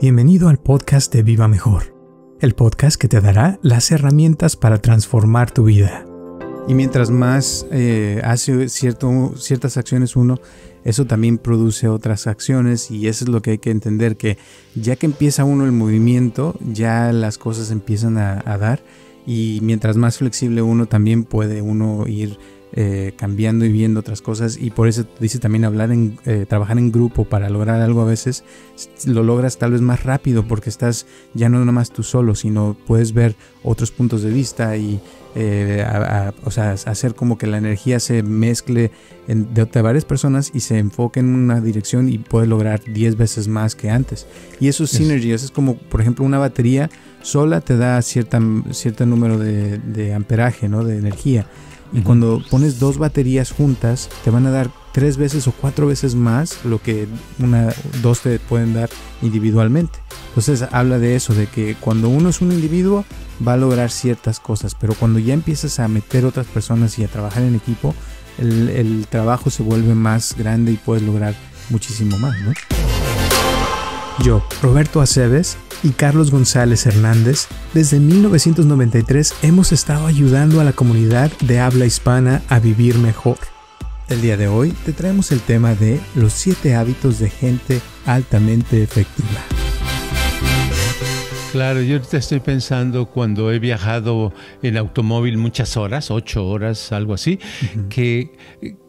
Bienvenido al podcast de Viva Mejor, el podcast que te dará las herramientas para transformar tu vida. Y mientras más eh, hace cierto, ciertas acciones uno, eso también produce otras acciones y eso es lo que hay que entender, que ya que empieza uno el movimiento, ya las cosas empiezan a, a dar y mientras más flexible uno también puede uno ir eh, cambiando y viendo otras cosas y por eso dice también hablar en eh, trabajar en grupo para lograr algo a veces lo logras tal vez más rápido porque estás ya no nomás tú solo sino puedes ver otros puntos de vista y eh, hacer como que la energía se mezcle de, varias personas y se enfoque en una dirección y puedes lograr 10 veces más que antes y eso es es como por ejemplo una batería sola te da cierta, cierto número de, amperaje de energía y cuando pones dos baterías juntas, te van a dar tres veces o cuatro veces más lo que una, dos te pueden dar individualmente. Entonces habla de eso, de que cuando uno es un individuo va a lograr ciertas cosas, pero cuando ya empiezas a meter otras personas y a trabajar en equipo, el, el trabajo se vuelve más grande y puedes lograr muchísimo más, ¿no? Yo, Roberto Aceves y Carlos González Hernández, desde 1993 hemos estado ayudando a la comunidad de habla hispana a vivir mejor. El día de hoy te traemos el tema de los siete hábitos de gente altamente efectiva. Claro, yo te estoy pensando cuando he viajado en automóvil muchas horas, ocho horas, algo así, que,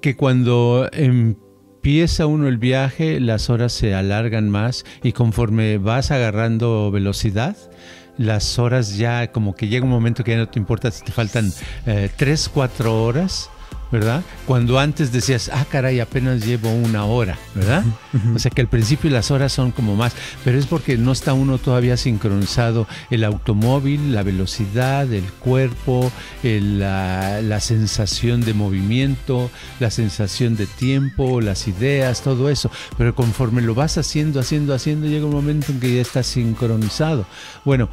que cuando em, empieza uno el viaje, las horas se alargan más y conforme vas agarrando velocidad, las horas ya como que llega un momento que ya no te importa si te faltan eh, tres, 3, horas ¿verdad? Cuando antes decías, ah, caray, apenas llevo una hora, ¿verdad? O sea que al principio las horas son como más, pero es porque no está uno todavía sincronizado el automóvil, la velocidad, el cuerpo, la, sensación de movimiento, la sensación de tiempo, las ideas, todo eso. Pero conforme lo vas haciendo, haciendo, haciendo, llega un momento en que ya estás sincronizado. Bueno,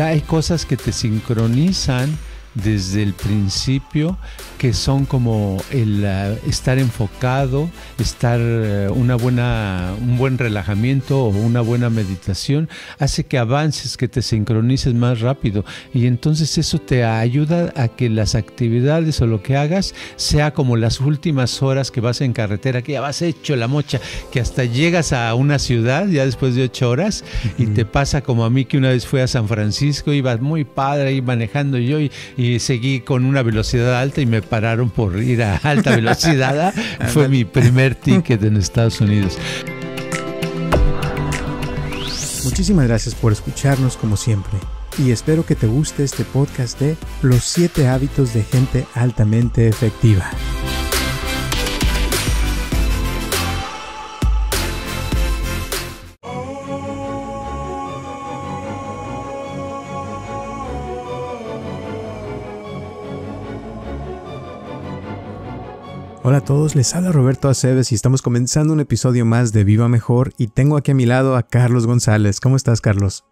hay cosas que te sincronizan desde el principio, que son como el ah, estar enfocado, estar eh, una buena, un buen relajamiento o una buena meditación, hace que avances, que te sincronices más rápido. Y entonces eso te ayuda a que las actividades o lo que hagas sea como las últimas horas que vas en carretera, que ya vas hecho la mocha, que hasta llegas a una ciudad ya después de ocho horas y te pasa como a mí que una vez fui a San Francisco, iba muy padre, ahí manejando yo y y seguí con una velocidad alta y me pararon por ir a alta velocidad. Fue mi primer ticket en Estados Unidos. Muchísimas gracias por escucharnos como siempre y espero que te guste este podcast de Los 7 hábitos de gente altamente efectiva. Hola a todos, les habla Roberto Aceves y estamos comenzando un episodio más de Viva Mejor y tengo aquí a mi lado a Carlos González. ¿Cómo estás, Carlos?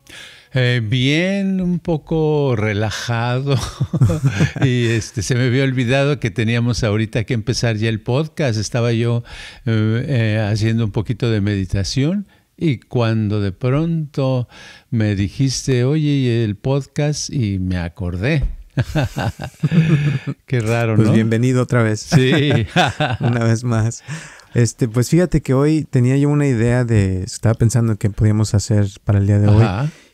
Eh, bien, un poco relajado y este, se me había olvidado que teníamos ahorita que empezar ya el podcast. Estaba yo eh, eh, haciendo un poquito de meditación y cuando de pronto me dijiste, oye, el podcast y me acordé. Qué raro, pues ¿no? Pues bienvenido otra vez. Sí. una vez más. Este, pues fíjate que hoy tenía yo una idea de, estaba pensando en qué podíamos hacer para el día de hoy.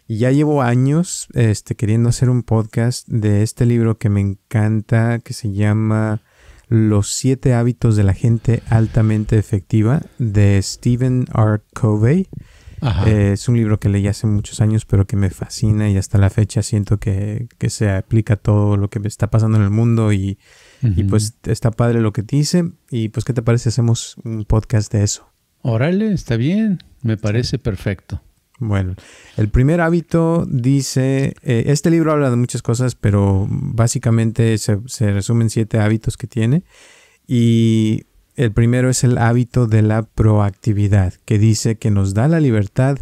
Y ya llevo años este, queriendo hacer un podcast de este libro que me encanta, que se llama Los siete hábitos de la gente altamente efectiva, de Stephen R. Covey. Eh, es un libro que leí hace muchos años, pero que me fascina y hasta la fecha siento que, se aplica todo lo que está pasando en el mundo y, pues está padre lo que dice. Y pues, ¿qué te parece? Hacemos un podcast de eso. Órale, está bien, me parece perfecto. Bueno, el primer hábito dice, eh, este libro habla de muchas cosas, pero básicamente se, se resumen siete hábitos que tiene. Y el primero es el hábito de la proactividad, que dice que nos da la libertad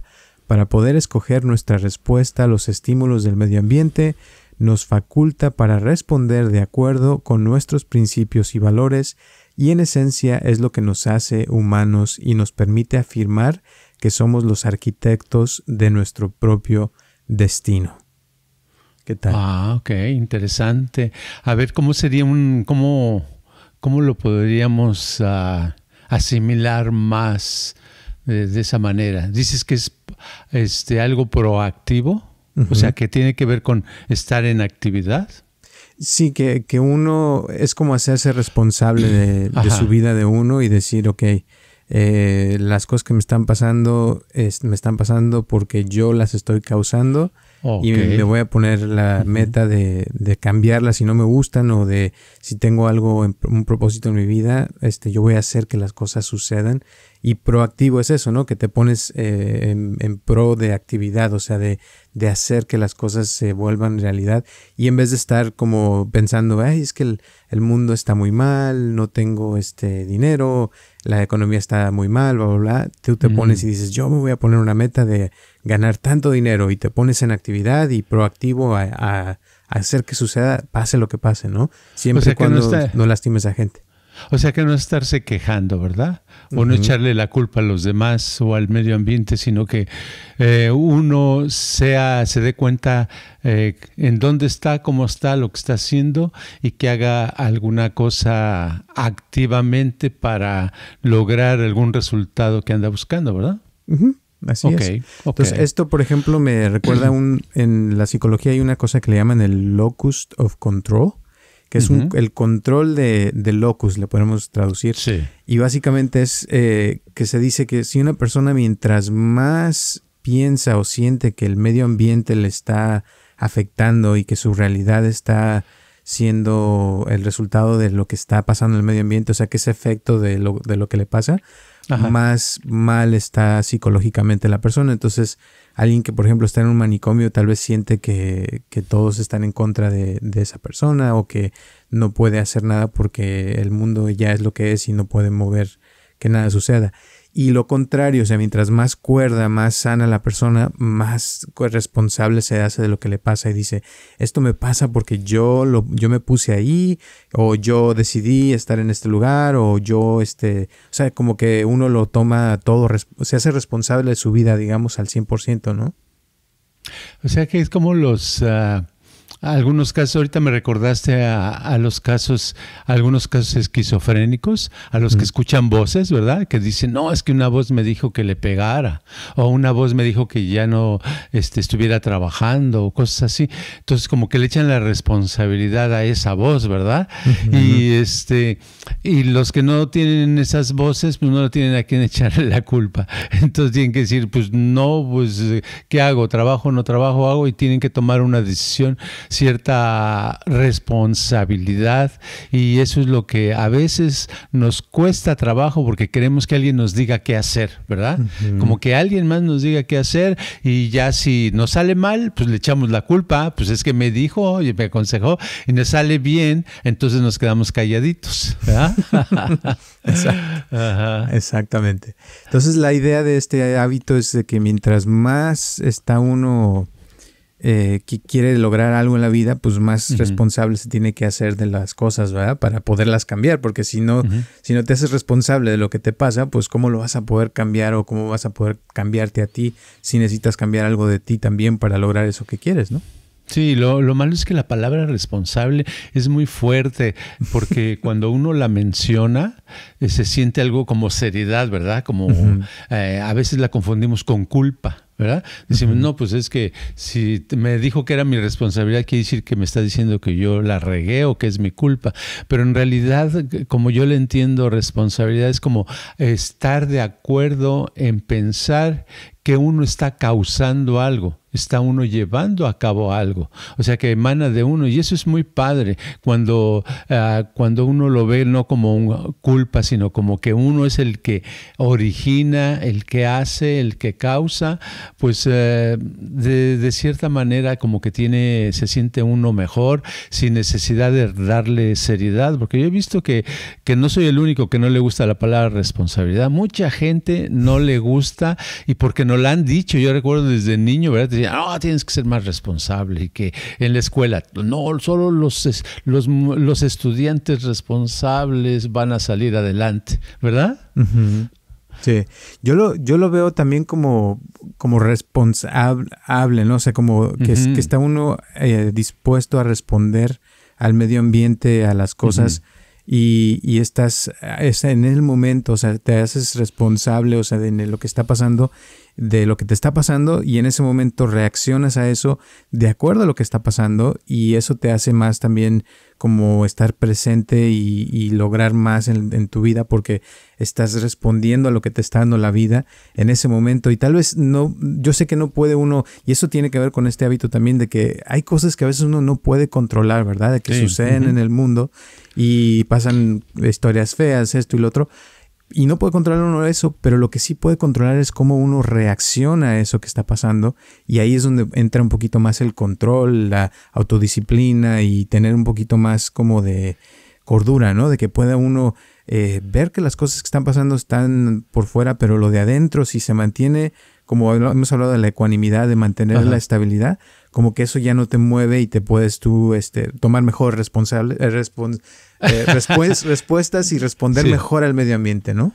para poder escoger nuestra respuesta a los estímulos del medio ambiente, nos faculta para responder de acuerdo con nuestros principios y valores, y en esencia es lo que nos hace humanos y nos permite afirmar que somos los arquitectos de nuestro propio destino. ¿Qué tal? Ah, ok, interesante. A ver cómo sería un, cómo ¿Cómo lo podríamos ah, asimilar más de, esa manera? Dices que es este, algo proactivo, o sea, que tiene que ver con estar en actividad. Sí, que, que uno es como hacerse responsable de, su vida de uno y decir, ok, eh, las cosas que me están pasando me están pasando porque yo las estoy causando y me voy a poner la meta de, de cambiarlas si no me gustan o de si tengo algo, un propósito en mi vida, este, yo voy a hacer que las cosas sucedan y proactivo es eso, ¿no? Que te pones eh, en, pro de actividad, o sea, de, de, hacer que las cosas se vuelvan realidad. Y en vez de estar como pensando, ay, es que el, mundo está muy mal, no tengo este dinero, la economía está muy mal, bla, bla, bla. Tú te pones y dices, yo me voy a poner una meta de ganar tanto dinero y te pones en actividad y proactivo a, hacer que suceda, pase lo que pase, ¿no? Siempre cuando no, no lastimes a gente. O sea que no estarse quejando, ¿verdad? O no echarle la culpa a los demás o al medio ambiente, sino que eh, uno sea, se dé cuenta eh, en dónde está, cómo está, lo que está haciendo y que haga alguna cosa activamente para lograr algún resultado que anda buscando, ¿verdad? Así es. esto, por ejemplo, me recuerda un. En la psicología hay una cosa que le llaman el locus of control, que es el control de, locus, le podemos traducir. Y básicamente es eh, que se dice que si una persona mientras más piensa o siente que el medio ambiente le está afectando y que su realidad está siendo el resultado de lo que está pasando en el medio ambiente, o sea, que ese efecto de de lo que le pasa, más mal está psicológicamente la persona. Entonces, alguien que, por ejemplo, está en un manicomio, tal vez siente que, que todos están en contra de, de, esa persona o que no puede hacer nada porque el mundo ya es lo que es y no puede mover que nada suceda. Y lo contrario, o sea, mientras más cuerda, más sana la persona, más responsable se hace de lo que le pasa y dice, esto me pasa porque yo, lo, yo me puse ahí, o yo decidí estar en este lugar, o yo, este, o sea, como que uno lo toma todo, se hace responsable de su vida, digamos, al 100%, ¿no? O sea que es como los... Ah, algunos casos, ahorita me recordaste a, los casos, algunos casos esquizofrénicos, a los que escuchan voces, ¿verdad? Que dicen, no, es que una voz me dijo que le pegara, o una voz me dijo que ya no este, estuviera trabajando, o cosas así. Entonces, como que le echan la responsabilidad a esa voz, ¿verdad? Y este, y los que no tienen esas voces, pues no tienen a quién echarle la culpa. Entonces tienen que decir, pues no, pues, ¿qué hago? ¿Trabajo, o no trabajo, hago? Y tienen que tomar una decisión cierta responsabilidad y eso es lo que a veces nos cuesta trabajo porque queremos que alguien nos diga qué hacer, ¿verdad? Como que alguien más nos diga qué hacer y ya si nos sale mal, pues le echamos la culpa, pues es que me dijo y me aconsejó y nos sale bien, entonces nos quedamos calladitos, ¿verdad? Exactamente. Entonces la idea de este hábito es que mientras más está uno eh, que quiere lograr algo en la vida, pues más responsable se tiene que hacer de las cosas, ¿verdad? Para poderlas cambiar, porque si no, si no te haces responsable de lo que te pasa, pues cómo lo vas a poder cambiar o cómo vas a poder cambiarte a ti si necesitas cambiar algo de ti también para lograr eso que quieres, ¿no? Sí, lo, malo es que la palabra responsable es muy fuerte, porque cuando uno la menciona, eh, se siente algo como seriedad, ¿verdad? Como eh, a veces la confundimos con culpa. ¿verdad? Dicimos, no, pues es que si me dijo que era mi responsabilidad, quiere decir que me está diciendo que yo la regué o que es mi culpa. Pero en realidad, eh, como yo le entiendo responsabilidad, es como estar de acuerdo en pensar que uno está causando algo, está uno llevando a cabo algo, o sea que emana de uno y eso es muy padre cuando, ah, cuando uno lo ve no como una culpa, sino como que uno es el que origina, el que hace, el que causa pues eh, de, cierta manera como que tiene, se siente uno mejor sin necesidad de darle seriedad, porque yo he visto que, que no soy el único que no le gusta la palabra responsabilidad, mucha gente no le gusta y porque no la han dicho, yo recuerdo desde niño, ¿verdad? Te no, tienes que ser más responsable y que en la escuela, no, solo los, los, los estudiantes responsables van a salir adelante, ¿verdad? Sí, yo lo, yo lo veo también como, como responsable, ¿no? O sea, como que, está uno eh, dispuesto a responder al medio ambiente, a las cosas. Y, y, estás en el momento, o sea, te haces responsable, o sea, de lo que está pasando de lo que te está pasando y en ese momento reaccionas a eso de acuerdo a lo que está pasando y eso te hace más también como estar presente y, lograr más en, tu vida porque estás respondiendo a lo que te está dando la vida en ese momento y tal vez no, yo sé que no puede uno, y eso tiene que ver con este hábito también de que hay cosas que a veces uno no puede controlar, ¿verdad? De que suceden en el mundo y pasan historias feas, esto y lo otro y no puede controlar uno eso, pero lo que sí puede controlar es cómo uno reacciona a eso que está pasando y ahí es donde entra un poquito más el control, la autodisciplina y tener un poquito más como de cordura, ¿no? De que pueda uno eh, ver que las cosas que están pasando están por fuera, pero lo de adentro, si se mantiene, como hemos hablado de la ecuanimidad, de mantener la estabilidad, como que eso ya no te mueve y te puedes tú este, tomar mejor responsable, eh, eh, respuestas y responder mejor al medio ambiente, ¿no?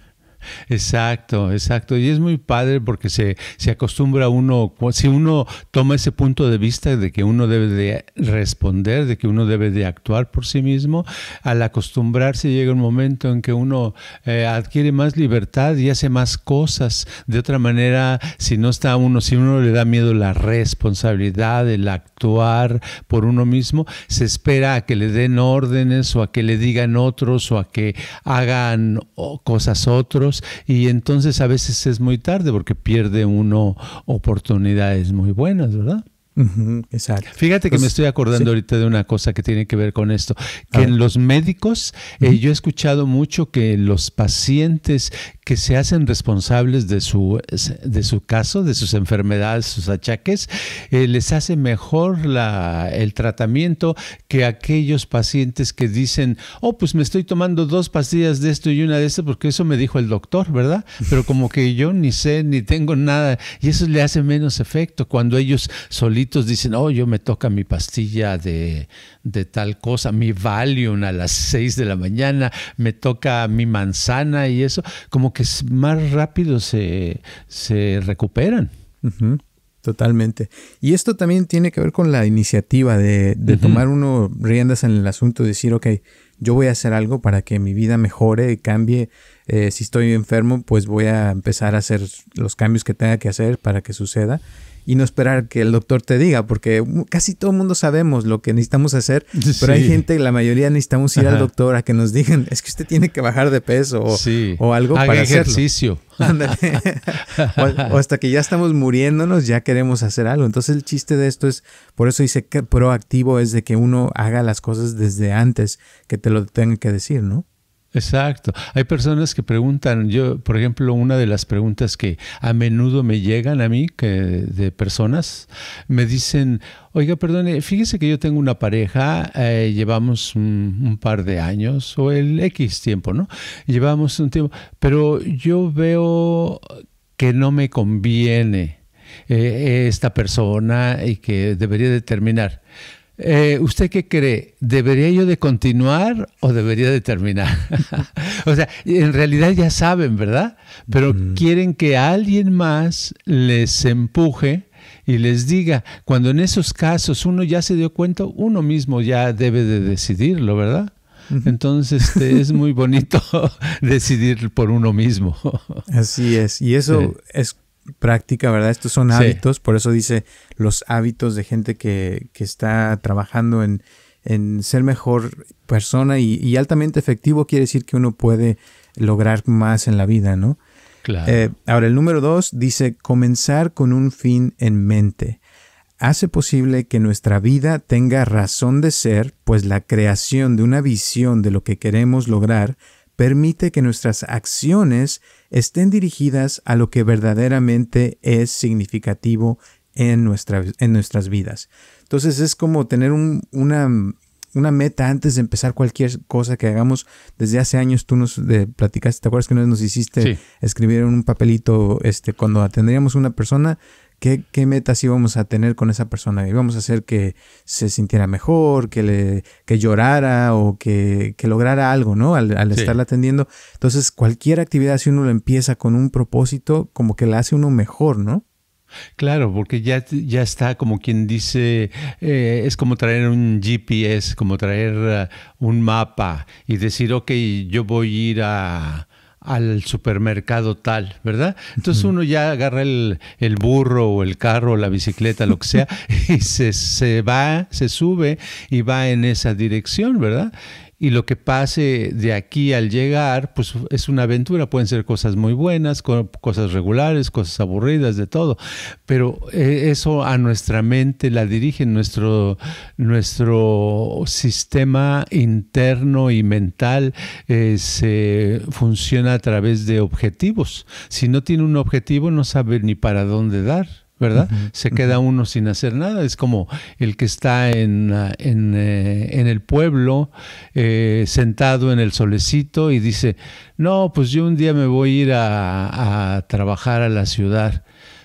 Exacto, exacto. Y es muy padre porque se, se acostumbra uno, si uno toma ese punto de vista de que uno debe de responder, de que uno debe de actuar por sí mismo, al acostumbrarse llega un momento en que uno eh, adquiere más libertad y hace más cosas. De otra manera, si no está uno, si uno le da miedo la responsabilidad, el actuar por uno mismo, se espera a que le den órdenes o a que le digan otros o a que hagan cosas otros y entonces a veces es muy tarde porque pierde uno oportunidades muy buenas, ¿verdad? exacto. Fíjate que me estoy acordando ahorita de una cosa que tiene que ver con esto, que en los médicos eh, yo he escuchado mucho que los pacientes que se hacen responsables de su, de su caso, de sus enfermedades, sus achaques, eh, les hace mejor el tratamiento que aquellos pacientes que dicen, oh, pues me estoy tomando dos pastillas de esto y una de esto porque eso me dijo el doctor, ¿verdad? Pero como que yo ni sé, ni tengo nada y eso le hace menos efecto cuando ellos solicitan dicen, oh, yo me toca mi pastilla de, tal cosa, mi Valium a las 6 de la mañana, me toca mi manzana y eso, como que más rápido se, se recuperan. Totalmente. Y esto también tiene que ver con la iniciativa de, de tomar uno riendas en el asunto, decir, ok, yo voy a hacer algo para que mi vida mejore, y cambie. Eh, si estoy enfermo, pues voy a empezar a hacer los cambios que tenga que hacer para que suceda y no esperar que el doctor te diga, porque casi todo el mundo sabemos lo que necesitamos hacer, pero hay gente, la mayoría necesitamos ir al doctor a que nos digan, es que usted tiene que bajar de peso o, o algo para ejercicio. o, hasta que ya estamos muriéndonos, ya queremos hacer algo. Entonces el chiste de esto es, por eso dice que proactivo es de que uno haga las cosas desde antes que te lo tenga que decir, ¿no? Exacto. Hay personas que preguntan, yo, por ejemplo, una de las preguntas que a menudo me llegan a mí que, de personas, me dicen, oiga, perdone, fíjese que yo tengo una pareja, eh, llevamos un, par de años o el X tiempo, ¿no? Llevamos un tiempo, pero yo veo que no me conviene eh, esta persona y que debería determinar. Eh, ¿Usted qué cree? ¿Debería yo de continuar o debería de terminar? o sea, en realidad ya saben, ¿verdad? Pero quieren que alguien más les empuje y les diga, cuando en esos casos uno ya se dio cuenta, uno mismo ya debe de decidirlo, ¿verdad? Entonces este, es muy bonito decidir por uno mismo. Así es, y eso es práctica, ¿verdad? Estos son hábitos, por eso dice los hábitos de gente que, está trabajando en, ser mejor persona y, altamente efectivo quiere decir que uno puede lograr más en la vida, ¿no? Claro. Eh, ahora, el número dos dice comenzar con un fin en mente. Hace posible que nuestra vida tenga razón de ser, pues la creación de una visión de lo que queremos lograr permite que nuestras acciones estén dirigidas a lo que verdaderamente es significativo en, en nuestras vidas. Entonces es como tener una, una, meta antes de empezar cualquier cosa que hagamos. Desde hace años tú nos eh, platicaste, ¿te acuerdas que nos hiciste escribir un papelito este, cuando atendríamos a una persona? ¿Qué, metas íbamos a tener con esa persona? ¿Íbamos a hacer que se sintiera mejor, que, le, que llorara o que, lograra algo, ¿no? Al, al estarla atendiendo. Entonces, cualquier actividad, si uno lo empieza con un propósito, como que la hace uno mejor, ¿no? Claro, porque ya, ya está como quien dice, eh, es como traer un GPS, como traer eh, un mapa y decir, ok, yo voy a ir a, al supermercado tal, ¿verdad? Entonces uno ya agarra el, burro o el carro o la bicicleta, lo que sea, y se, se, va, se sube y va en esa dirección, ¿verdad? y lo que pase de aquí al llegar, pues es una aventura. Pueden ser cosas muy buenas, cosas regulares, cosas aburridas, de todo. Pero eh, eso a nuestra mente la dirige nuestro, nuestro sistema interno y mental. Eh, se funciona a través de objetivos. Si no tiene un objetivo, no sabe ni para dónde dar. ¿verdad? Se queda uno sin hacer nada. Es como el que está en, en, eh, el pueblo, eh, sentado en el solecito y dice, no, pues yo un día me voy a ir a, trabajar a la ciudad.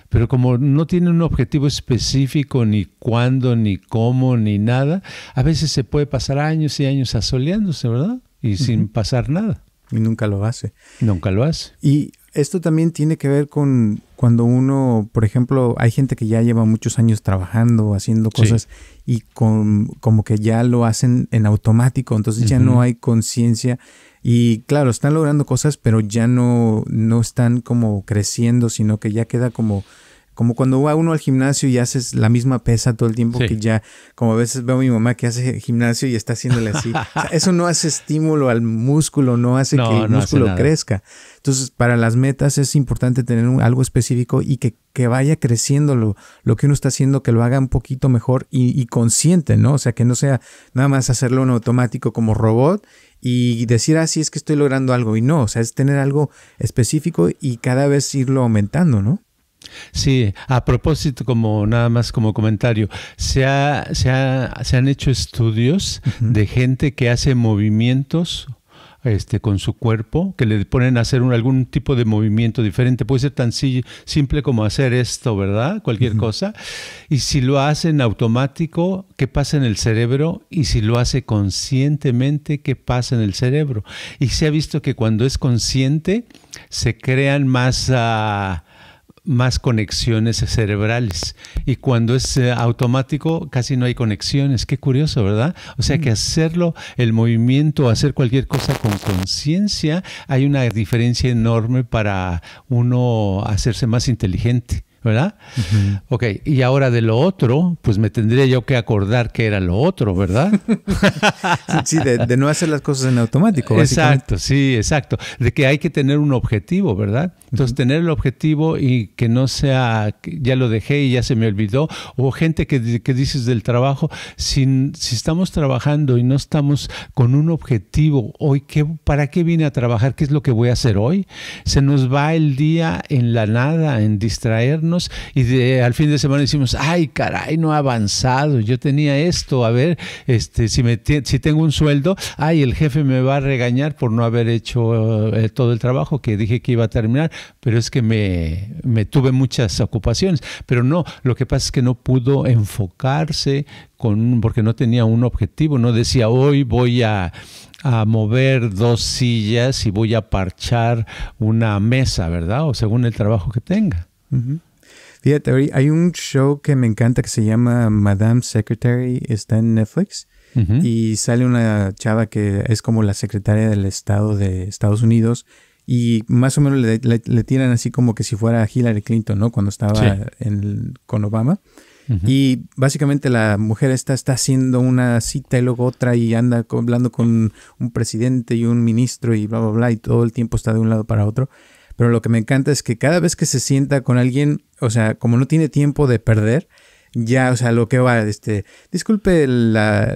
Pero como no tiene un objetivo específico, ni cuándo, ni cómo, ni nada, a veces se puede pasar años y años asoleándose, ¿verdad? Y sin pasar nada. Y nunca lo hace. Nunca lo hace. Y esto también tiene que ver con cuando uno, por ejemplo, hay gente que ya lleva muchos años trabajando, haciendo cosas y con, como que ya lo hacen en automático, entonces ya no hay conciencia y claro, están logrando cosas, pero ya no, no están como creciendo, sino que ya queda como como cuando va uno al gimnasio y haces la misma pesa todo el tiempo que ya, como a veces veo a mi mamá que hace gimnasio y está haciéndole así. eso no hace estímulo al músculo, no hace que el músculo crezca. Entonces, para las metas es importante tener algo específico y que, que vaya creciendo lo, lo, que uno está haciendo, que lo haga un poquito mejor y, consciente, ¿no? O sea, que no sea nada más hacerlo en automático como robot y decir así ah, es que estoy logrando algo y no, o sea, es tener algo específico y cada vez irlo aumentando, ¿no? Sí, a propósito, como nada más como comentario, se, han hecho estudios de gente que hace movimientos este, con su cuerpo, que le ponen a hacer algún tipo de movimiento diferente. Puede ser tan simple como hacer esto, ¿verdad? Cualquier cosa. Y si lo hacen automático, ¿qué pasa en el cerebro? Y si lo hace conscientemente, ¿qué pasa en el cerebro? Y se ha visto que cuando es consciente, se crean más... Ah, más conexiones cerebrales. Y cuando es eh, automático, casi no hay conexiones. Qué curioso, ¿verdad? O sea que mm. hacerlo, el movimiento, hacer cualquier cosa con conciencia, hay una diferencia enorme para uno hacerse más inteligente. ¿verdad? Ok, y ahora de lo otro, pues me tendría yo que acordar que era lo otro, ¿verdad? sí, de, no hacer las cosas en automático. Exacto, sí, exacto. De que hay que tener un objetivo, ¿verdad? Entonces, tener el objetivo y que no sea, ya lo dejé y ya se me olvidó, o gente que, dices del trabajo, si, si estamos trabajando y no estamos con un objetivo, hoy, ¿qué, ¿para qué vine a trabajar? ¿Qué es lo que voy a hacer hoy? Se nos va el día en la nada, en distraernos y de, al fin de semana decimos, ay, caray, no ha avanzado, yo tenía esto, a ver, este, si, me, si tengo un sueldo, ay, el jefe me va a regañar por no haber hecho eh, todo el trabajo que dije que iba a terminar, pero es que me, me tuve muchas ocupaciones, pero no, lo que pasa es que no pudo enfocarse con, porque no tenía un objetivo, no decía hoy voy a, mover dos sillas y voy a parchar una mesa, ¿verdad? O según el trabajo que tenga. Fíjate, hay un show que me encanta que se llama Madame Secretary, está en Netflix. Y sale una chava que es como la secretaria del Estado de Estados Unidos y más o menos le, tiran así como que si fuera Hillary Clinton, ¿no? Cuando estaba con Obama. Y básicamente la mujer esta está haciendo una cita y luego otra y anda hablando con un presidente y un ministro y bla, bla, bla, y todo el tiempo está de un lado para otro pero lo que me encanta es que cada vez que se sienta con alguien, o sea, como no tiene tiempo de perder, ya, o sea, lo que va, este, disculpe la,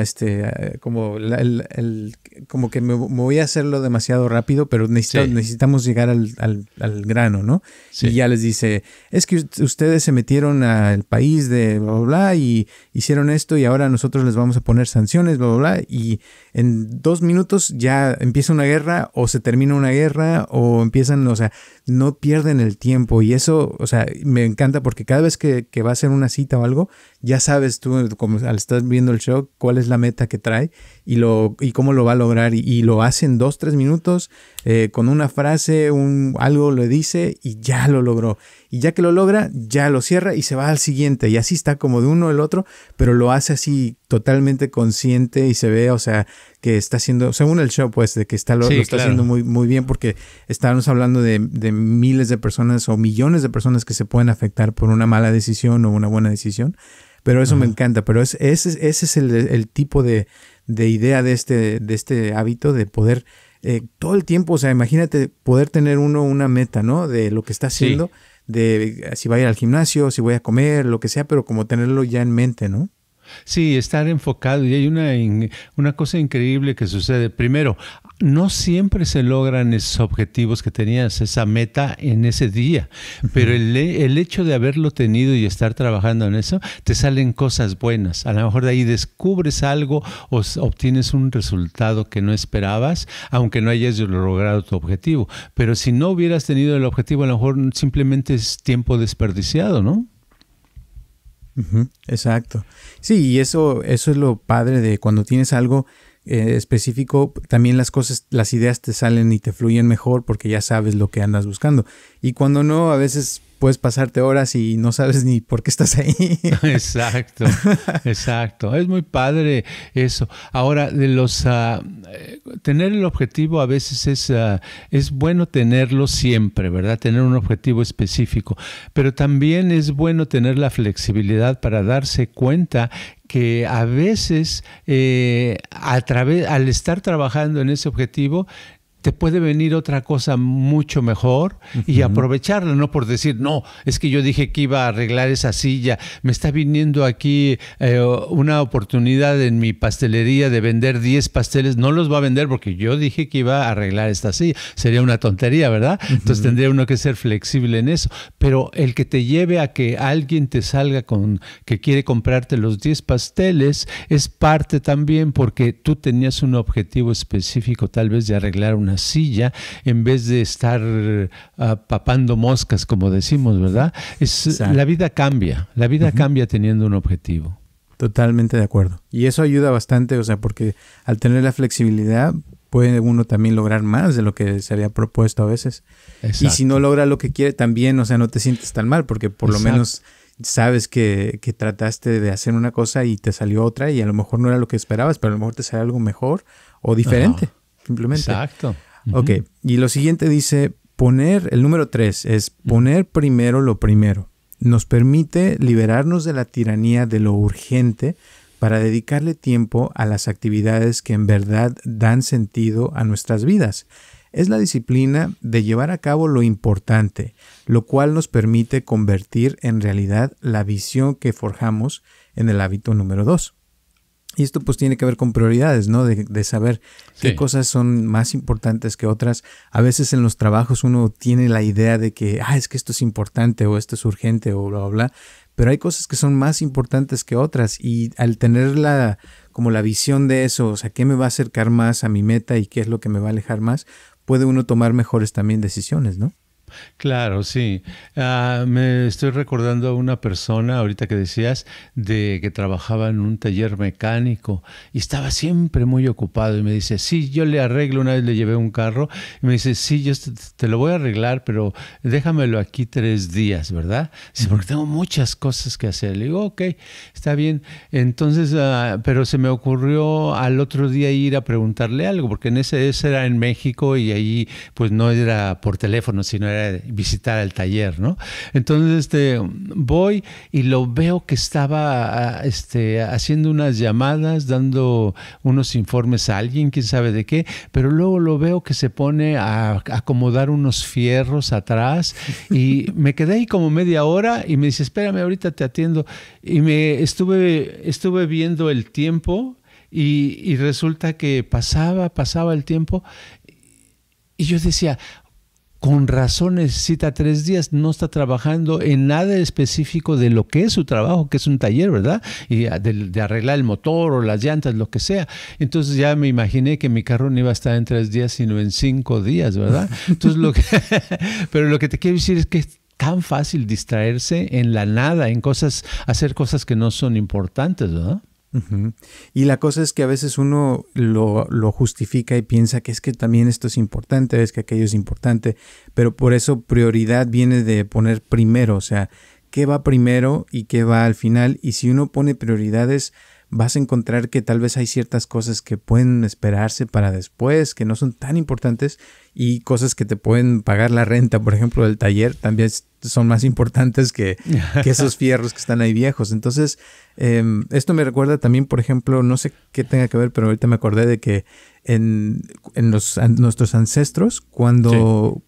este, eh, como, el, como que me, voy a hacerlo demasiado rápido, pero necesitamos llegar al, al, grano, ¿no? Y ya les dice, es que ustedes se metieron al país de bla, bla, bla, y hicieron esto y ahora nosotros les vamos a poner sanciones, bla, bla, y en dos minutos ya empieza una guerra o se termina una guerra o empiezan, o sea, no pierden el tiempo y eso, o sea, me encanta porque cada vez que va a ser una cita o algo, ya sabes tú, como al estar viendo el show, cuál es la meta que trae y, lo, y cómo lo va a lograr. Y, lo hace en dos, tres minutos, eh, con una frase, un, algo le dice y ya lo logró. Y ya que lo logra, ya lo cierra y se va al siguiente. Y así está como de uno el otro, pero lo hace así totalmente consciente y se ve, o sea, que está haciendo, según el show, pues, de que está lo, está haciendo muy, muy bien, porque estamos hablando de, miles de personas o millones de personas que se pueden afectar por una mala decisión o una buena decisión. Pero eso me encanta, pero es, ese, es el tipo de, de idea de este, de este hábito de poder eh, todo el tiempo, o sea, imagínate poder tener uno una meta, ¿no? De lo que está haciendo, de eh, si va a ir al gimnasio, si voy a comer, lo que sea, pero como tenerlo ya en mente, ¿no? Sí, estar enfocado. Y hay una, una cosa increíble que sucede. Primero, no siempre se logran esos objetivos que tenías, esa meta en ese día, pero el, el, hecho de haberlo tenido y estar trabajando en eso, te salen cosas buenas. A lo mejor de ahí descubres algo o obtienes un resultado que no esperabas, aunque no hayas logrado tu objetivo. Pero si no hubieras tenido el objetivo, a lo mejor simplemente es tiempo desperdiciado, ¿no? Exacto. Sí, y eso, eso es lo padre de cuando tienes algo eh, específico, también las cosas, las ideas te salen y te fluyen mejor porque ya sabes lo que andas buscando. Y cuando no, a veces puedes pasarte horas y no sabes ni por qué estás ahí. exacto, exacto. Es muy padre eso. Ahora, de los ah, eh, tener el objetivo a veces es, ah, es bueno tenerlo siempre, ¿verdad? Tener un objetivo específico. Pero también es bueno tener la flexibilidad para darse cuenta que a veces eh, al estar trabajando en ese objetivo te puede venir otra cosa mucho mejor y aprovecharla, no por decir, no, es que yo dije que iba a arreglar esa silla, me está viniendo aquí eh, una oportunidad en mi pastelería de vender 10 pasteles, no los va a vender porque yo dije que iba a arreglar esta silla, sería una tontería, ¿verdad? Entonces tendría uno que ser flexible en eso, pero el que te lleve a que alguien te salga con que quiere comprarte los 10 pasteles es parte también porque tú tenías un objetivo específico tal vez de arreglar una silla en vez de estar ah, papando moscas, como decimos, ¿verdad? Es, la vida cambia, la vida cambia teniendo un objetivo. Totalmente de acuerdo. Y eso ayuda bastante, o sea, porque al tener la flexibilidad puede uno también lograr más de lo que se había propuesto a veces. Y si no logra lo que quiere también, o sea, no te sientes tan mal porque por lo menos sabes que, que, trataste de hacer una cosa y te salió otra y a lo mejor no era lo que esperabas, pero a lo mejor te sale algo mejor o diferente. Exacto. Ok, y lo siguiente dice, poner, el número tres es poner primero lo primero. Nos permite liberarnos de la tiranía de lo urgente para dedicarle tiempo a las actividades que en verdad dan sentido a nuestras vidas. Es la disciplina de llevar a cabo lo importante, lo cual nos permite convertir en realidad la visión que forjamos en el hábito número 2. Y esto pues tiene que ver con prioridades, ¿no? De, saber qué cosas son más importantes que otras. A veces en los trabajos uno tiene la idea de que, ah, es que esto es importante o esto es urgente o bla, bla, bla. Pero hay cosas que son más importantes que otras y al tener la, como la visión de eso, o sea, qué me va a acercar más a mi meta y qué es lo que me va a alejar más, puede uno tomar mejores también decisiones, ¿no? Claro, sí. Ah, me estoy recordando a una persona ahorita que decías de que trabajaba en un taller mecánico y estaba siempre muy ocupado y me dice, sí, yo le arreglo, una vez le llevé un carro y me dice, sí, yo te lo voy a arreglar, pero déjamelo aquí tres días, ¿verdad? porque tengo muchas cosas que hacer. Le digo, ok, está bien. Entonces, ah, pero se me ocurrió al otro día ir a preguntarle algo, porque en ese, ese era en México y ahí pues no era por teléfono, sino era eh, visitar, el taller, ¿no? Entonces este, voy y lo veo que estaba ah, este, haciendo unas llamadas, dando unos informes a alguien, quién sabe de qué, pero luego lo veo que se pone a acomodar unos fierros atrás y me quedé ahí como media hora y me dice, espérame, ahorita te atiendo. Y me estuve, estuve viendo el tiempo y resulta que pasaba, pasaba el tiempo y yo decía, con razón necesita tres días, no está trabajando en nada específico de lo que es su trabajo, que es un taller, ¿verdad? Y ah, de, arreglar el motor o las llantas, lo que sea. Entonces ya me imaginé que mi carro no iba a estar en tres días, sino en cinco días, ¿verdad? Entonces lo que, pero lo que te quiero decir es que es tan fácil distraerse en la nada, en cosas, hacer cosas que no son importantes, ¿verdad? Y la cosa es que a veces uno lo, lo, justifica y piensa que es que también esto es importante, es que aquello es importante, pero por eso prioridad viene de poner primero, o sea, qué va primero y qué va al final. Y si uno pone prioridades, vas a encontrar que tal vez hay ciertas cosas que pueden esperarse para después, que no son tan importantes y cosas que te pueden pagar la renta, por ejemplo, del taller, también son más importantes que, esos fierros que están ahí viejos. Entonces, em, esto me recuerda también, por ejemplo, no sé qué tenga que ver, pero ahorita me acordé de que en, los, nuestros ancestros, cuando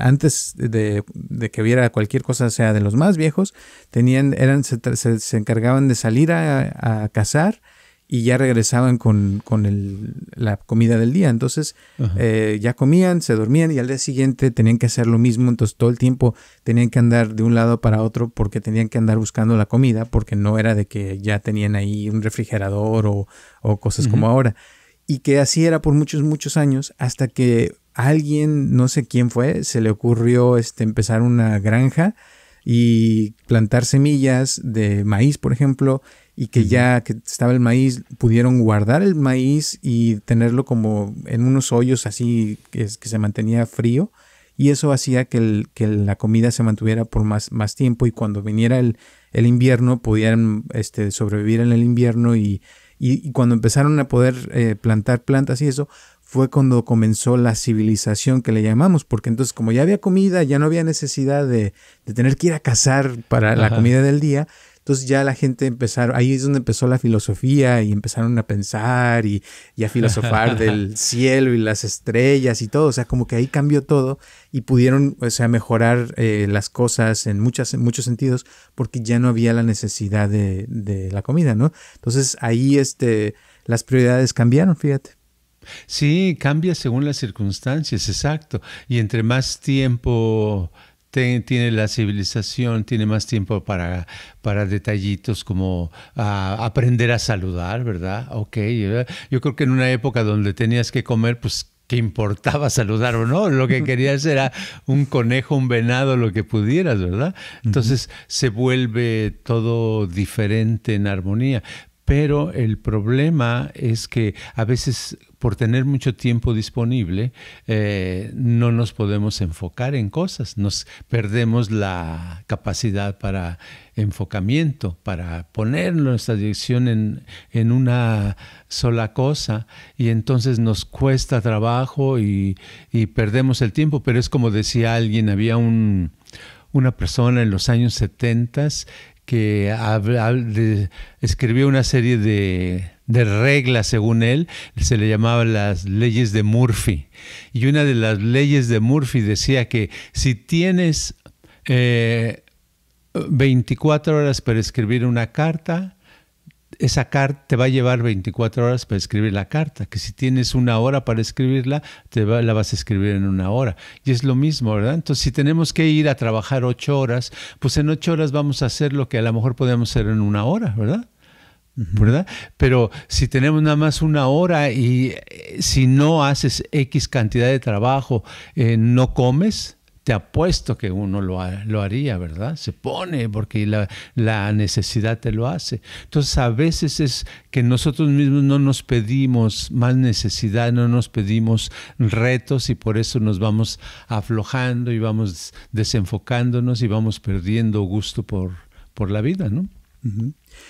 antes de, que viera cualquier cosa, sea de los más viejos, tenían, eran, se, encargaban de salir a, cazar y ya regresaban con, con la comida del día. Entonces, eh, ya comían, se dormían y al día siguiente tenían que hacer lo mismo. Entonces, todo el tiempo tenían que andar de un lado para otro porque tenían que andar buscando la comida, porque no era de que ya tenían ahí un refrigerador o, cosas como ahora. Y que así era por muchos, muchos años, hasta que alguien, no sé quién fue, se le ocurrió este, empezar una granja y plantar semillas de maíz, por ejemplo, y que ya que estaba el maíz, pudieron guardar el maíz y tenerlo como en unos hoyos así que, se mantenía frío. Y eso hacía que, que, la comida se mantuviera por más, más tiempo y cuando viniera el, invierno pudieran este, sobrevivir en el invierno y, y, cuando empezaron a poder eh, plantar plantas y eso, fue cuando comenzó la civilización que le llamamos, porque entonces como ya había comida, ya no había necesidad de, tener que ir a cazar para la comida del día, entonces ya la gente empezó, ahí es donde empezó la filosofía y empezaron a pensar y, a filosofar del cielo y las estrellas y todo, o sea, como que ahí cambió todo y pudieron, o sea, mejorar eh, las cosas en, muchas, muchos sentidos porque ya no había la necesidad de, de la comida, ¿no? Entonces ahí este, las prioridades cambiaron, fíjate. Sí, cambia según las circunstancias, exacto. Y entre más tiempo tiene la civilización, tiene más tiempo para, para detallitos como ah, aprender a saludar, ¿verdad? Ok, yo creo que en una época donde tenías que comer, pues ¿qué importaba saludar o no, lo que querías era un conejo, un venado, lo que pudieras, ¿verdad? Entonces se vuelve todo diferente en armonía. Pero el problema es que a veces por tener mucho tiempo disponible, eh, no nos podemos enfocar en cosas, nos perdemos la capacidad para enfocamiento, para poner nuestra dirección en, una sola cosa y entonces nos cuesta trabajo y, perdemos el tiempo, pero es como decía alguien, había un una persona en los años 70 que escribió una serie de, reglas, según él, se le llamaban las leyes de Murphy. Y una de las leyes de Murphy decía que si tienes 24 eh, horas para escribir una carta, esa carta te va a llevar 24 horas para escribir la carta, que si tienes una hora para escribirla, te la vas a escribir en una hora. Y es lo mismo, ¿verdad? Entonces, si tenemos que ir a trabajar ocho horas, pues en ocho horas vamos a hacer lo que a lo mejor podemos hacer en una hora, ¿verdad? ¿verdad? Pero si tenemos nada más una hora y eh, si no haces X cantidad de trabajo, eh, no comes, te apuesto que uno lo, lo haría, ¿verdad? Se pone porque la, necesidad te lo hace. Entonces a veces es que nosotros mismos no nos pedimos más necesidad, no nos pedimos retos y por eso nos vamos aflojando y vamos desenfocándonos y vamos perdiendo gusto por, por la vida, ¿no?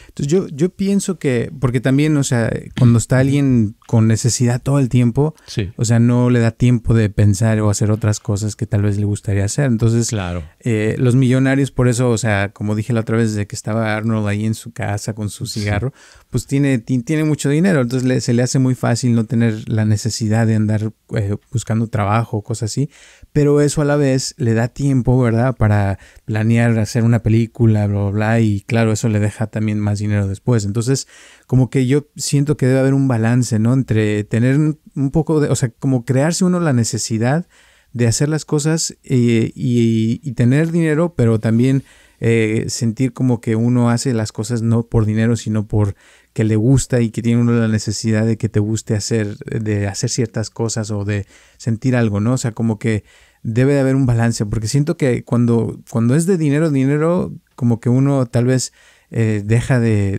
Entonces yo, yo pienso que, porque también, o sea, cuando está alguien con necesidad todo el tiempo, o sea, no le da tiempo de pensar o hacer otras cosas que tal vez le gustaría hacer. Entonces, claro. Eh, los millonarios, por eso, o sea, como dije la otra vez desde que estaba Arnold ahí en su casa con su cigarro, pues tiene, tiene mucho dinero, entonces se le hace muy fácil no tener la necesidad de andar eh, buscando trabajo, o cosas así, pero eso a la vez le da tiempo, ¿verdad? Para planear hacer una película, bla, bla, bla, y claro, eso le deja también más dinero después. Entonces, como que yo siento que debe haber un balance, ¿no? Entre tener un poco de, o sea, como crearse uno la necesidad de hacer las cosas eh, y, tener dinero, pero también... Eh, sentir como que uno hace las cosas no por dinero, sino por que le gusta y que tiene uno la necesidad de que te guste hacer, de hacer ciertas cosas o de sentir algo, ¿no? O sea, como que debe de haber un balance, porque siento que cuando, cuando es de dinero, dinero, como que uno tal vez eh, deja de,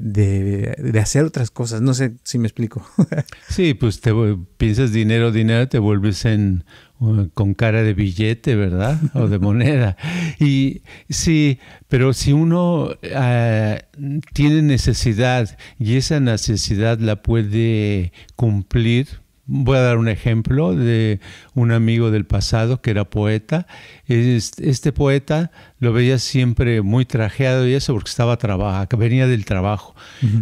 hacer otras cosas, no sé si me explico. sí, pues piensas dinero, dinero, te vuelves en eh, con cara de billete, ¿verdad? O de moneda. Y sí, pero si uno ah, tiene necesidad y esa necesidad la puede cumplir, Voy a dar un ejemplo de un amigo del pasado que era poeta. Este poeta lo veía siempre muy trajeado y eso porque estaba trabajando, venía del trabajo.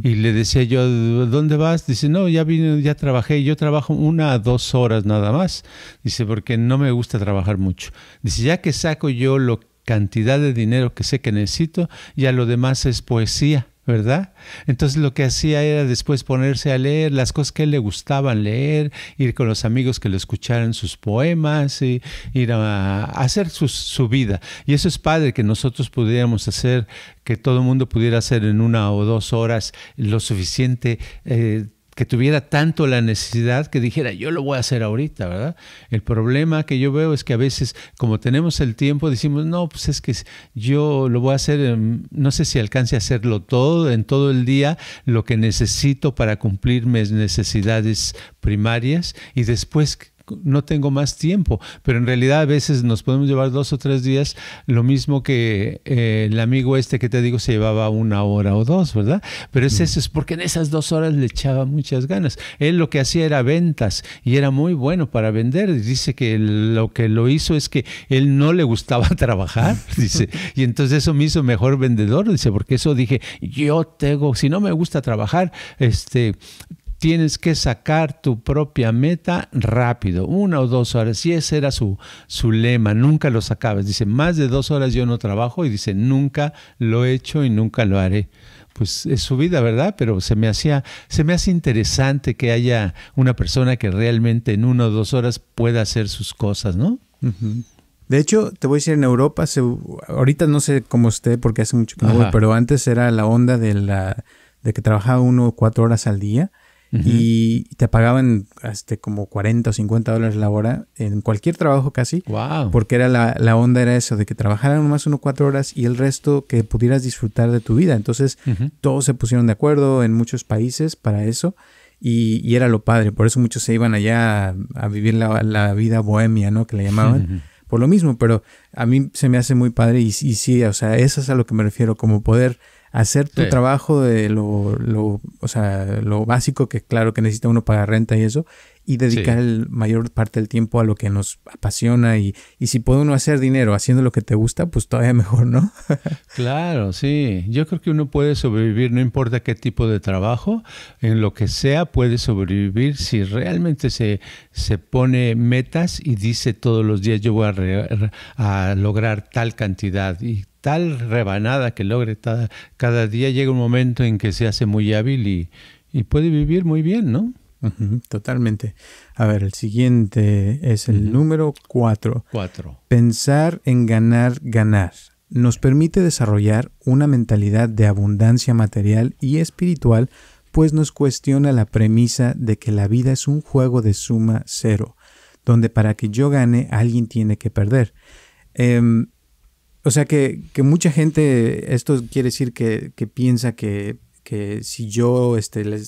Y le decía yo, ¿dónde vas? Dice, no, ya vine, ya trabajé, yo trabajo una a dos horas nada más. Dice, porque no me gusta trabajar mucho. Dice, ya que saco yo la cantidad de dinero que sé que necesito, ya lo demás es poesía. ¿verdad? Entonces lo que hacía era después ponerse a leer las cosas que le gustaban leer, ir con los amigos que le escucharan sus poemas, y ir a, hacer su, vida. Y eso es padre que nosotros pudiéramos hacer, que todo el mundo pudiera hacer en una o dos horas lo suficiente. Eh, que tuviera tanto la necesidad que dijera, yo lo voy a hacer ahorita, ¿verdad? El problema que yo veo es que a veces, como tenemos el tiempo, decimos, no, pues es que yo lo voy a hacer, no sé si alcance a hacerlo todo, en todo el día, lo que necesito para cumplir mis necesidades primarias y después no tengo más tiempo, pero en realidad a veces nos podemos llevar dos o tres días, lo mismo que eh, el amigo este que te digo se llevaba una hora o dos, ¿verdad? Pero es mm. eso, es porque en esas dos horas le echaba muchas ganas. Él lo que hacía era ventas y era muy bueno para vender. Dice que lo que lo hizo es que él no le gustaba trabajar, dice, y entonces eso me hizo mejor vendedor, dice, porque eso dije, yo tengo, si no me gusta trabajar, este, tienes que sacar tu propia meta rápido, una o dos horas. Y ese era su, su lema, nunca lo sacabas. Dice, más de dos horas yo no trabajo y dice, nunca lo he hecho y nunca lo haré pues es su vida, ¿verdad? Pero se me hacía, se me hace interesante que haya una persona que realmente en una o dos horas pueda hacer sus cosas, ¿no? De hecho, te voy a decir, en Europa, ahorita no sé cómo esté porque hace mucho que no voy, pero antes era la onda de, la, de que trabajaba uno cuatro horas al día y te pagaban este, como 40 o 50 dólares la hora en cualquier trabajo casi. Wow. Porque era la, la onda era eso, de que trabajaran más uno cuatro horas y el resto que pudieras disfrutar de tu vida. Entonces todos se pusieron de acuerdo en muchos países para eso. Y, era lo padre, por eso muchos se iban allá a, vivir la, vida bohemia, ¿no? Que le llamaban. por lo mismo, pero a mí se me hace muy padre y, sí, o sea, eso es a lo que me refiero, como poder hacer tu trabajo de lo, lo, o sea, lo básico que claro que necesita uno pagar renta y eso, y dedicar el mayor parte del tiempo a lo que nos apasiona y, si puede uno hacer dinero haciendo lo que te gusta, pues todavía mejor, ¿no? claro, sí. Yo creo que uno puede sobrevivir, no importa qué tipo de trabajo, en lo que sea, puede sobrevivir si realmente se, se pone metas y dice todos los días yo voy a, a lograr tal cantidad y tal rebanada que logre cada, día, llega un momento en que se hace muy hábil y, puede vivir muy bien, ¿no? totalmente. A ver, el siguiente es el número 4. 4. Pensar en ganar, ganar. Nos permite desarrollar una mentalidad de abundancia material y espiritual, pues nos cuestiona la premisa de que la vida es un juego de suma cero, donde para que yo gane alguien tiene que perder. Em, o sea que, que mucha gente, esto quiere decir que, que piensa que, si yo este, le,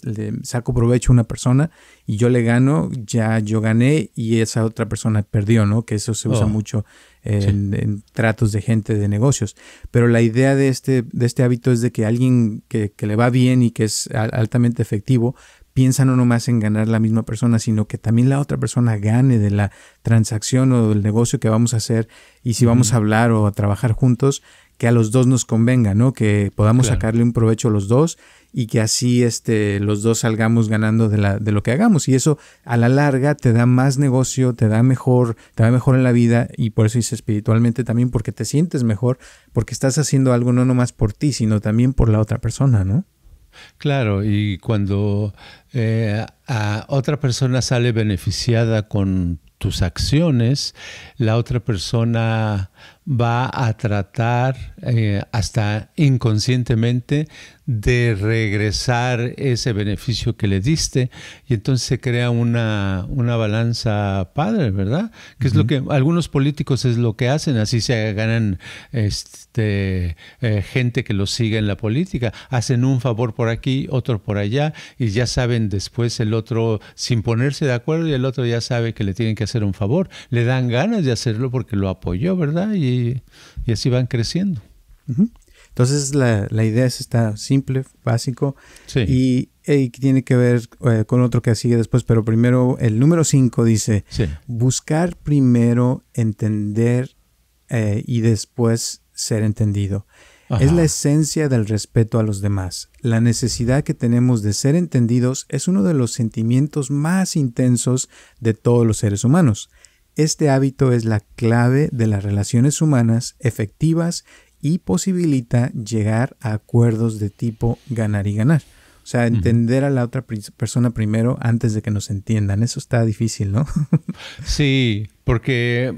saco provecho a una persona y yo le gano, ya yo gané y esa otra persona perdió, ¿no? Que eso se usa oh. mucho en, tratos de gente de negocios. Pero la idea de este, de este hábito es de que alguien que, que le va bien y que es altamente efectivo, piensa no nomás en ganar la misma persona, sino que también la otra persona gane de la transacción o del negocio que vamos a hacer y si vamos a hablar o a trabajar juntos, que a los dos nos convenga, ¿no? Que podamos sacarle un provecho a los dos y que así este, los dos salgamos ganando de, la, de lo que hagamos. Y eso a la larga te da más negocio, te da mejor, te da mejor en la vida y por eso dice espiritualmente también porque te sientes mejor, porque estás haciendo algo no nomás por ti, sino también por la otra persona, ¿no? Claro, y cuando eh, a otra persona sale beneficiada con tus acciones, la otra persona va a tratar eh, hasta inconscientemente de regresar ese beneficio que le diste y entonces se crea una, una balanza padre, ¿verdad? Que es lo que algunos políticos es lo que hacen, así se ganan este, eh, gente que los sigue en la política, hacen un favor por aquí, otro por allá y ya saben después el otro sin ponerse de acuerdo y el otro ya sabe que le tienen que hacer un favor, le dan ganas de hacerlo porque lo apoyó, ¿verdad? Y, así van creciendo. Entonces la, idea es está simple, básico eh, y, tiene que ver eh, con otro que sigue después, pero primero el número 5 dice, buscar primero entender eh, y después ser entendido. Es la esencia del respeto a los demás. La necesidad que tenemos de ser entendidos es uno de los sentimientos más intensos de todos los seres humanos. Este hábito es la clave de las relaciones humanas efectivas y posibilita llegar a acuerdos de tipo ganar y ganar. O sea, entender a la otra persona primero antes de que nos entiendan. Eso está difícil, ¿no? sí, porque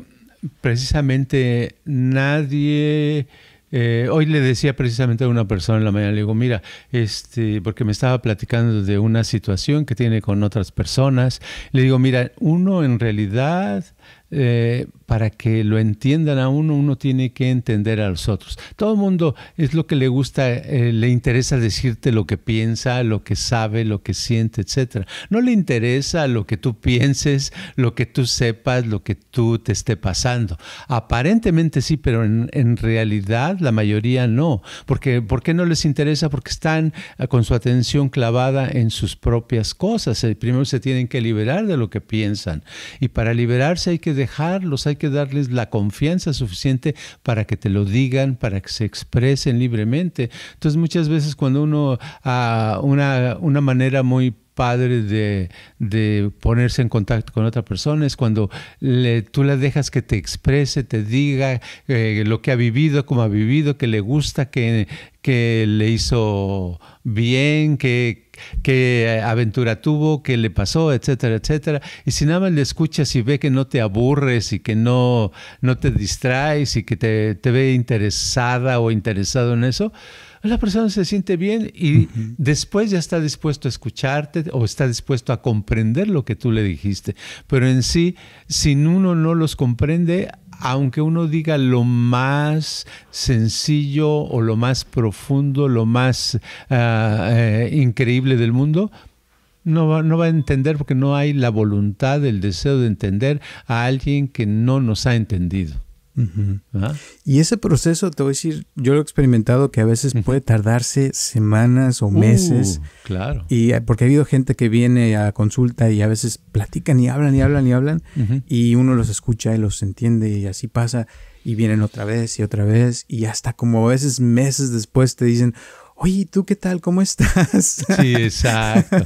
precisamente nadie eh, hoy le decía precisamente a una persona en la mañana, le digo, mira, este, porque me estaba platicando de una situación que tiene con otras personas, le digo, mira, uno en realidad eh, para que lo entiendan a uno, uno tiene que entender a los otros. Todo el mundo es lo que le gusta, eh, le interesa decirte lo que piensa, lo que sabe, lo que siente, etcétera, No le interesa lo que tú pienses, lo que tú sepas, lo que tú te esté pasando. Aparentemente sí, pero en, realidad la mayoría no. Porque, ¿Por qué no les interesa? Porque están ah, con su atención clavada en sus propias cosas. Eh, primero se tienen que liberar de lo que piensan. Y para liberarse hay que dejarlos, hay que darles la confianza suficiente para que te lo digan, para que se expresen libremente. Entonces muchas veces cuando uno, ah, a una, manera muy padre de, ponerse en contacto con otra persona es cuando tú la dejas que te exprese, te diga eh, lo que ha vivido, cómo ha vivido, que le gusta, que, que le hizo bien, que, qué eh, aventura tuvo, qué le pasó, etcétera, etcétera. Y si nada más le escuchas y ve que no te aburres y que no, no te distraes y que te, te ve interesada o interesado en eso, la persona se siente bien y después ya está dispuesto a escucharte o está dispuesto a comprender lo que tú le dijiste. Pero en sí, si uno no los comprende, aunque uno diga lo más sencillo o lo más profundo, lo más ah, eh, increíble del mundo, no no va, a entender porque no hay la voluntad, el deseo de entender a alguien que no nos ha entendido. Y ese proceso, te voy a decir, yo lo he experimentado que a veces puede tardarse semanas o meses. Uh, claro. Y eh, porque ha habido gente que viene a consulta y a veces platican y hablan y hablan y hablan y uno los escucha y los entiende y así pasa y vienen otra vez y otra vez y hasta como a veces meses después te dicen, oye, ¿tú qué tal? ¿Cómo estás? Sí, exacto,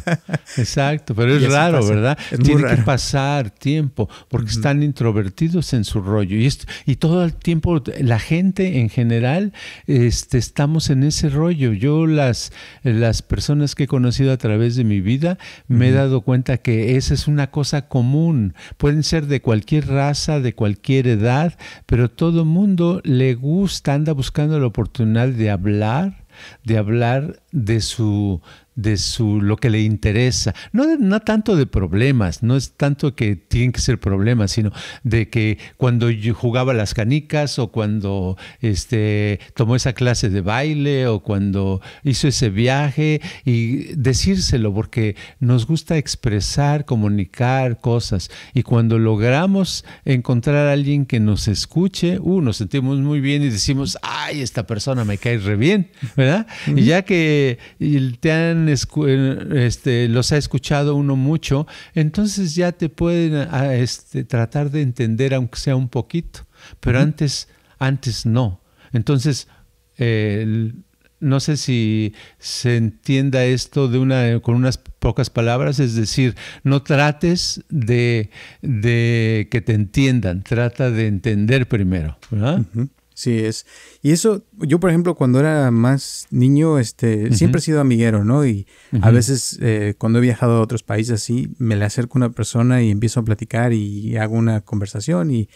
exacto, pero es raro, ¿verdad? Tiene que pasar tiempo porque están introvertidos en su rollo y, y todo el tiempo la gente en general este, estamos en ese rollo. Yo las, las personas que he conocido a través de mi vida me he dado cuenta que esa es una cosa común. Pueden ser de cualquier raza, de cualquier edad, pero todo el mundo le gusta, anda buscando la oportunidad de hablar de hablar de su de su lo que le interesa, no, tanto de problemas, no es tanto que tienen que ser problemas, sino de que cuando jugaba las canicas o cuando este tomó esa clase de baile o cuando hizo ese viaje y decírselo porque nos gusta expresar, comunicar cosas y cuando logramos encontrar a alguien que nos escuche, uno uh, nos sentimos muy bien y decimos, "Ay, esta persona me cae re bien", ¿verdad? Y ya que te han eh, este, los ha escuchado uno mucho, entonces ya te pueden ah, este, tratar de entender, aunque sea un poquito. Pero antes, antes no. Entonces, no sé si se entienda esto de una, con unas pocas palabras, es decir, no trates de, que te entiendan, trata de entender primero. ¿verdad? Sí, es. Y eso, yo por ejemplo, cuando era más niño, este, siempre he sido amiguero, ¿no? Y a veces eh, cuando he viajado a otros países así, me le acerco a una persona y empiezo a platicar y hago una conversación y,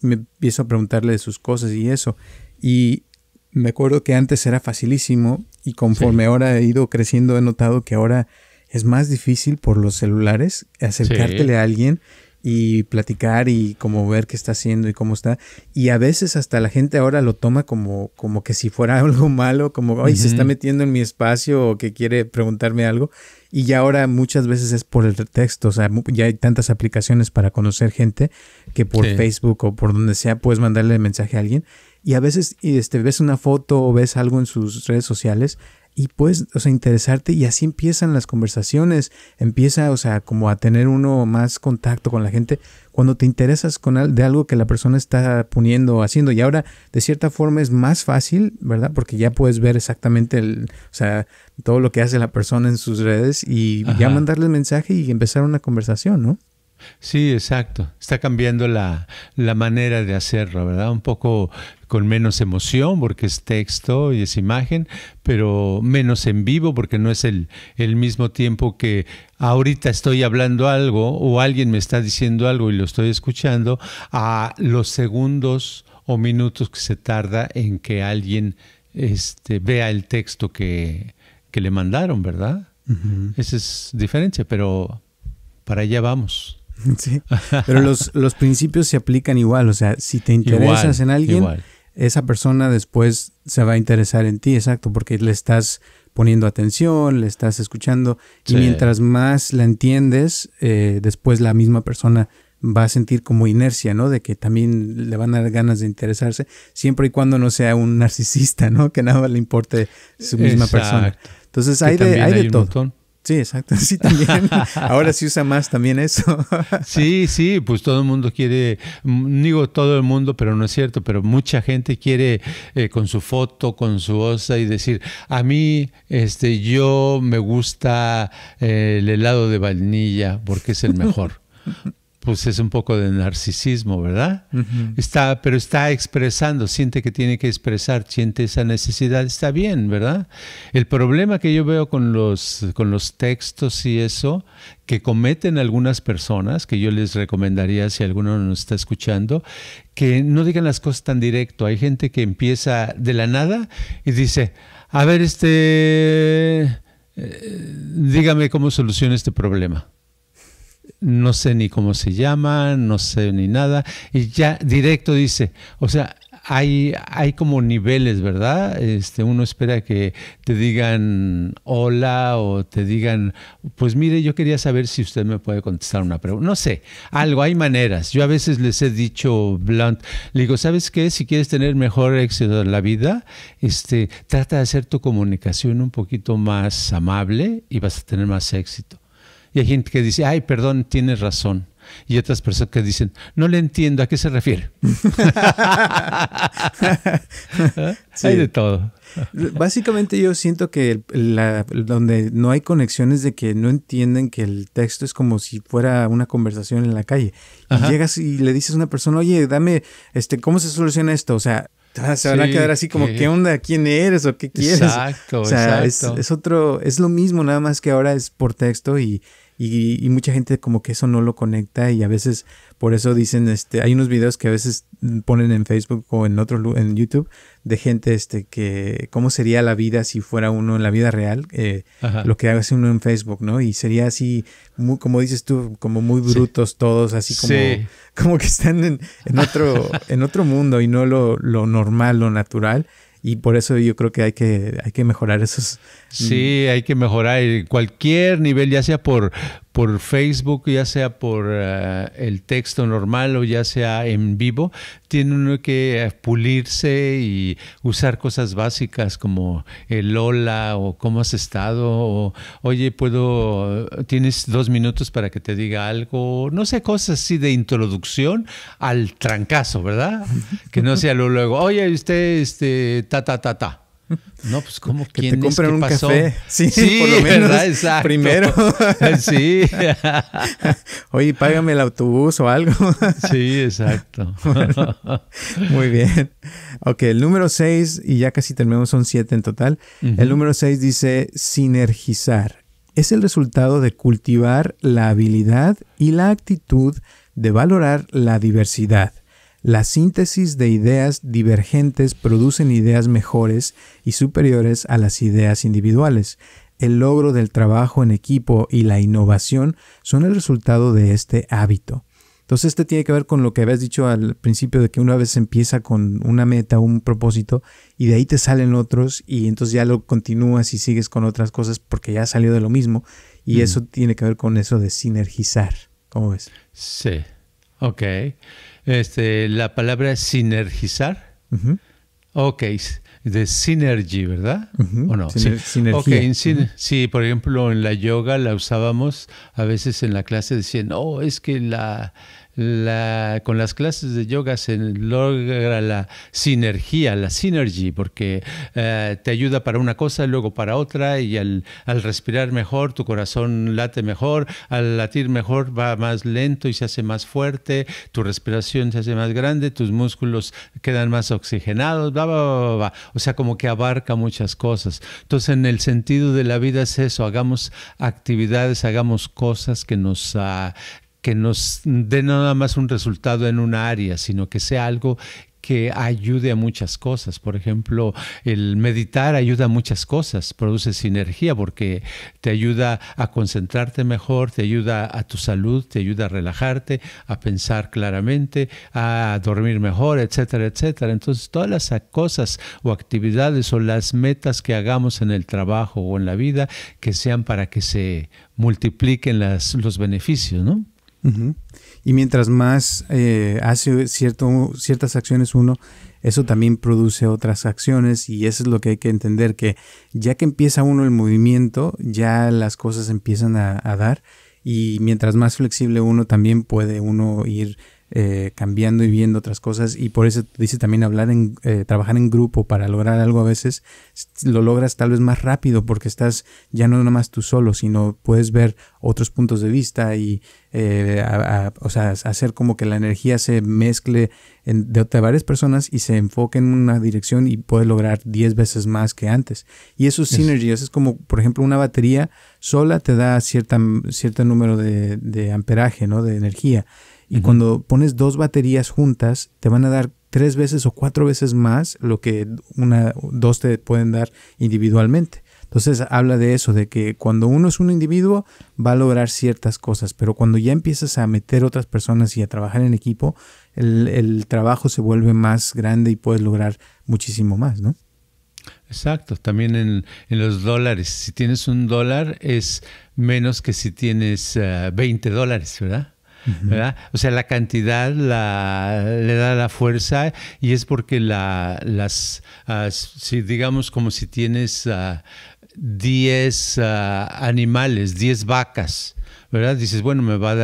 me empiezo a preguntarle de sus cosas y eso. Y me acuerdo que antes era facilísimo y conforme ahora he ido creciendo he notado que ahora es más difícil por los celulares acercártele a alguien y platicar y como ver qué está haciendo y cómo está. Y a veces hasta la gente ahora lo toma como, como que si fuera algo malo, como, ay, se está metiendo en mi espacio o que quiere preguntarme algo. Y ya ahora muchas veces es por el texto, o sea, ya hay tantas aplicaciones para conocer gente que por Facebook o por donde sea puedes mandarle mensaje a alguien. Y a veces y este, ves una foto o ves algo en sus redes sociales y puedes, o sea, interesarte y así empiezan las conversaciones, empieza, o sea, como a tener uno más contacto con la gente cuando te interesas con de algo que la persona está poniendo o haciendo y ahora de cierta forma es más fácil, ¿verdad? Porque ya puedes ver exactamente el, o sea, todo lo que hace la persona en sus redes y ya mandarle el mensaje y empezar una conversación, ¿no? Sí, exacto. Está cambiando la, manera de hacerlo, ¿verdad? Un poco con menos emoción porque es texto y es imagen, pero menos en vivo porque no es el, mismo tiempo que ahorita estoy hablando algo o alguien me está diciendo algo y lo estoy escuchando a los segundos o minutos que se tarda en que alguien este, vea el texto que, que le mandaron, ¿verdad? Esa es diferencia, pero para allá vamos. Pero los, los principios se aplican igual. O sea, si te interesas en alguien, esa persona después se va a interesar en ti, exacto, porque le estás poniendo atención, le estás escuchando. Y mientras más la entiendes, eh, después la misma persona va a sentir como inercia, ¿no? De que también le van a dar ganas de interesarse, siempre y cuando no sea un narcisista, ¿no? Que nada le importe su misma persona. Entonces hay de, hay, de todo. Sí, exacto. Sí, también. Ahora sí usa más también eso. sí, sí, pues todo el mundo quiere, mm, digo todo el mundo, pero no es cierto, pero mucha gente quiere eh, con su foto, con su osa y decir, a mí, este, yo me gusta eh, el helado de vainilla porque es el mejor. pues es un poco de narcisismo, ¿verdad? está, pero está expresando, siente que tiene que expresar, siente esa necesidad, está bien, ¿verdad? El problema que yo veo con los, con los textos y eso, que cometen algunas personas, que yo les recomendaría si alguno nos está escuchando, que no digan las cosas tan directo. Hay gente que empieza de la nada y dice, a ver, este, eh, dígame cómo soluciona este problema no sé ni cómo se llama, no sé ni nada, y ya directo dice, o sea, hay, hay como niveles, ¿verdad? Este, uno espera que te digan hola o te digan, pues mire, yo quería saber si usted me puede contestar una pregunta. No sé, algo, hay maneras. Yo a veces les he dicho blunt, le digo, ¿sabes qué? Si quieres tener mejor éxito en la vida, este, trata de hacer tu comunicación un poquito más amable y vas a tener más éxito. Y hay gente que dice, ay, perdón, tienes razón. Y otras personas que dicen, no le entiendo, ¿a qué se refiere? Hay de todo. Básicamente yo siento que donde no hay conexiones de que no entienden que el texto es como si fuera una conversación en la calle. Y llegas y le dices a una persona, oye, dame, este, ¿cómo se soluciona esto? O sea, Ah, se van a quedar así como, ¿qué onda? ¿Quién eres? ¿O qué quieres? Exacto, es, otro, es lo mismo, nada más que ahora es por texto y, y, mucha gente como que eso no lo conecta y a veces por eso dicen, este, hay unos videos que a veces ponen en Facebook o en otro, en YouTube de gente, este, que cómo sería la vida si fuera uno en la vida real, eh, lo que hace uno en Facebook, ¿no? Y sería así, muy, como dices tú, como muy brutos todos, así como, como que están en, otro, en otro mundo y no lo, lo normal, lo natural. Y por eso yo creo que hay que, hay que mejorar esos. Sí, hay que mejorar cualquier nivel, ya sea por, por Facebook, ya sea por eh, el texto normal o ya sea en vivo, tiene uno que eh, pulirse y usar cosas básicas como el hola o cómo has estado o oye, puedo, tienes dos minutos para que te diga algo, no sé, cosas así de introducción al trancazo, ¿verdad? Que no sea luego, oye, usted, este, ta, ta, ta, ta. No, pues como que te compren un café. Sí, sí, por lo menos. Primero. sí. Oye, págame el autobús o algo. sí, exacto. muy bien. Ok, el número seis, y ya casi terminamos, son siete en total. El número seis dice sinergizar. Es el resultado de cultivar la habilidad y la actitud de valorar la diversidad la síntesis de ideas divergentes producen ideas mejores y superiores a las ideas individuales. El logro del trabajo en equipo y la innovación son el resultado de este hábito. Entonces, este tiene que ver con lo que habías dicho al principio de que una vez empieza con una meta, un propósito, y de ahí te salen otros, y entonces ya lo continúas y sigues con otras cosas porque ya salió de lo mismo, y mm. eso tiene que ver con eso de sinergizar. ¿Cómo ves? Sí. Ok. Este, la palabra sinergizar. Ok. De synergy, ¿verdad? no? sí. Okay. Sí, por ejemplo, en la yoga la usábamos, a veces en la clase decían, no, es que la, con las clases de yoga se logra la sinergia, la synergy, porque eh, te ayuda para una cosa, luego para otra, y al, respirar mejor, tu corazón late mejor, al latir mejor va más lento y se hace más fuerte, tu respiración se hace más grande, tus músculos quedan más oxigenados, bla, bla, bla, O sea, como que abarca muchas cosas. Entonces, en el sentido de la vida es eso, hagamos actividades, hagamos cosas que nos... Ah, que nos dé nada más un resultado en una área, sino que sea algo que ayude a muchas cosas. Por ejemplo, el meditar ayuda a muchas cosas, produce sinergia porque te ayuda a concentrarte mejor, te ayuda a tu salud, te ayuda a relajarte, a pensar claramente, a dormir mejor, etcétera, etcétera. Entonces, todas las cosas o actividades o las metas que hagamos en el trabajo o en la vida que sean para que se multipliquen los beneficios, ¿no? Y mientras más eh, hace cierto, ciertas acciones uno, eso también produce otras acciones y eso es lo que hay que entender, que ya que empieza uno el movimiento, ya las cosas empiezan a, a dar y mientras más flexible uno también puede uno ir eh, cambiando y viendo otras cosas y por eso dice también hablar en eh, trabajar en grupo para lograr algo a veces lo logras tal vez más rápido porque estás ya no nomás tú solo sino puedes ver otros puntos de vista y eh, hacer como que la energía se mezcle de, varias personas y se enfoque en una dirección y puedes lograr 10 veces más que antes y eso es synergy es como por ejemplo una batería sola te da cierta cierto número de, amperaje no de energía y cuando pones dos baterías juntas, te van a dar tres veces o cuatro veces más lo que una, dos te pueden dar individualmente. Entonces habla de eso, de que cuando uno es un individuo va a lograr ciertas cosas, pero cuando ya empiezas a meter otras personas y a trabajar en equipo, el, trabajo se vuelve más grande y puedes lograr muchísimo más, ¿no? Exacto, también en, los dólares. Si tienes un dólar es menos que si tienes 20 eh, dólares, ¿verdad? O sea, la cantidad le da la fuerza y es porque las, ah, digamos como si tienes 10 ah, ah, animales, 10 vacas, ¿verdad? Dices, bueno, me va a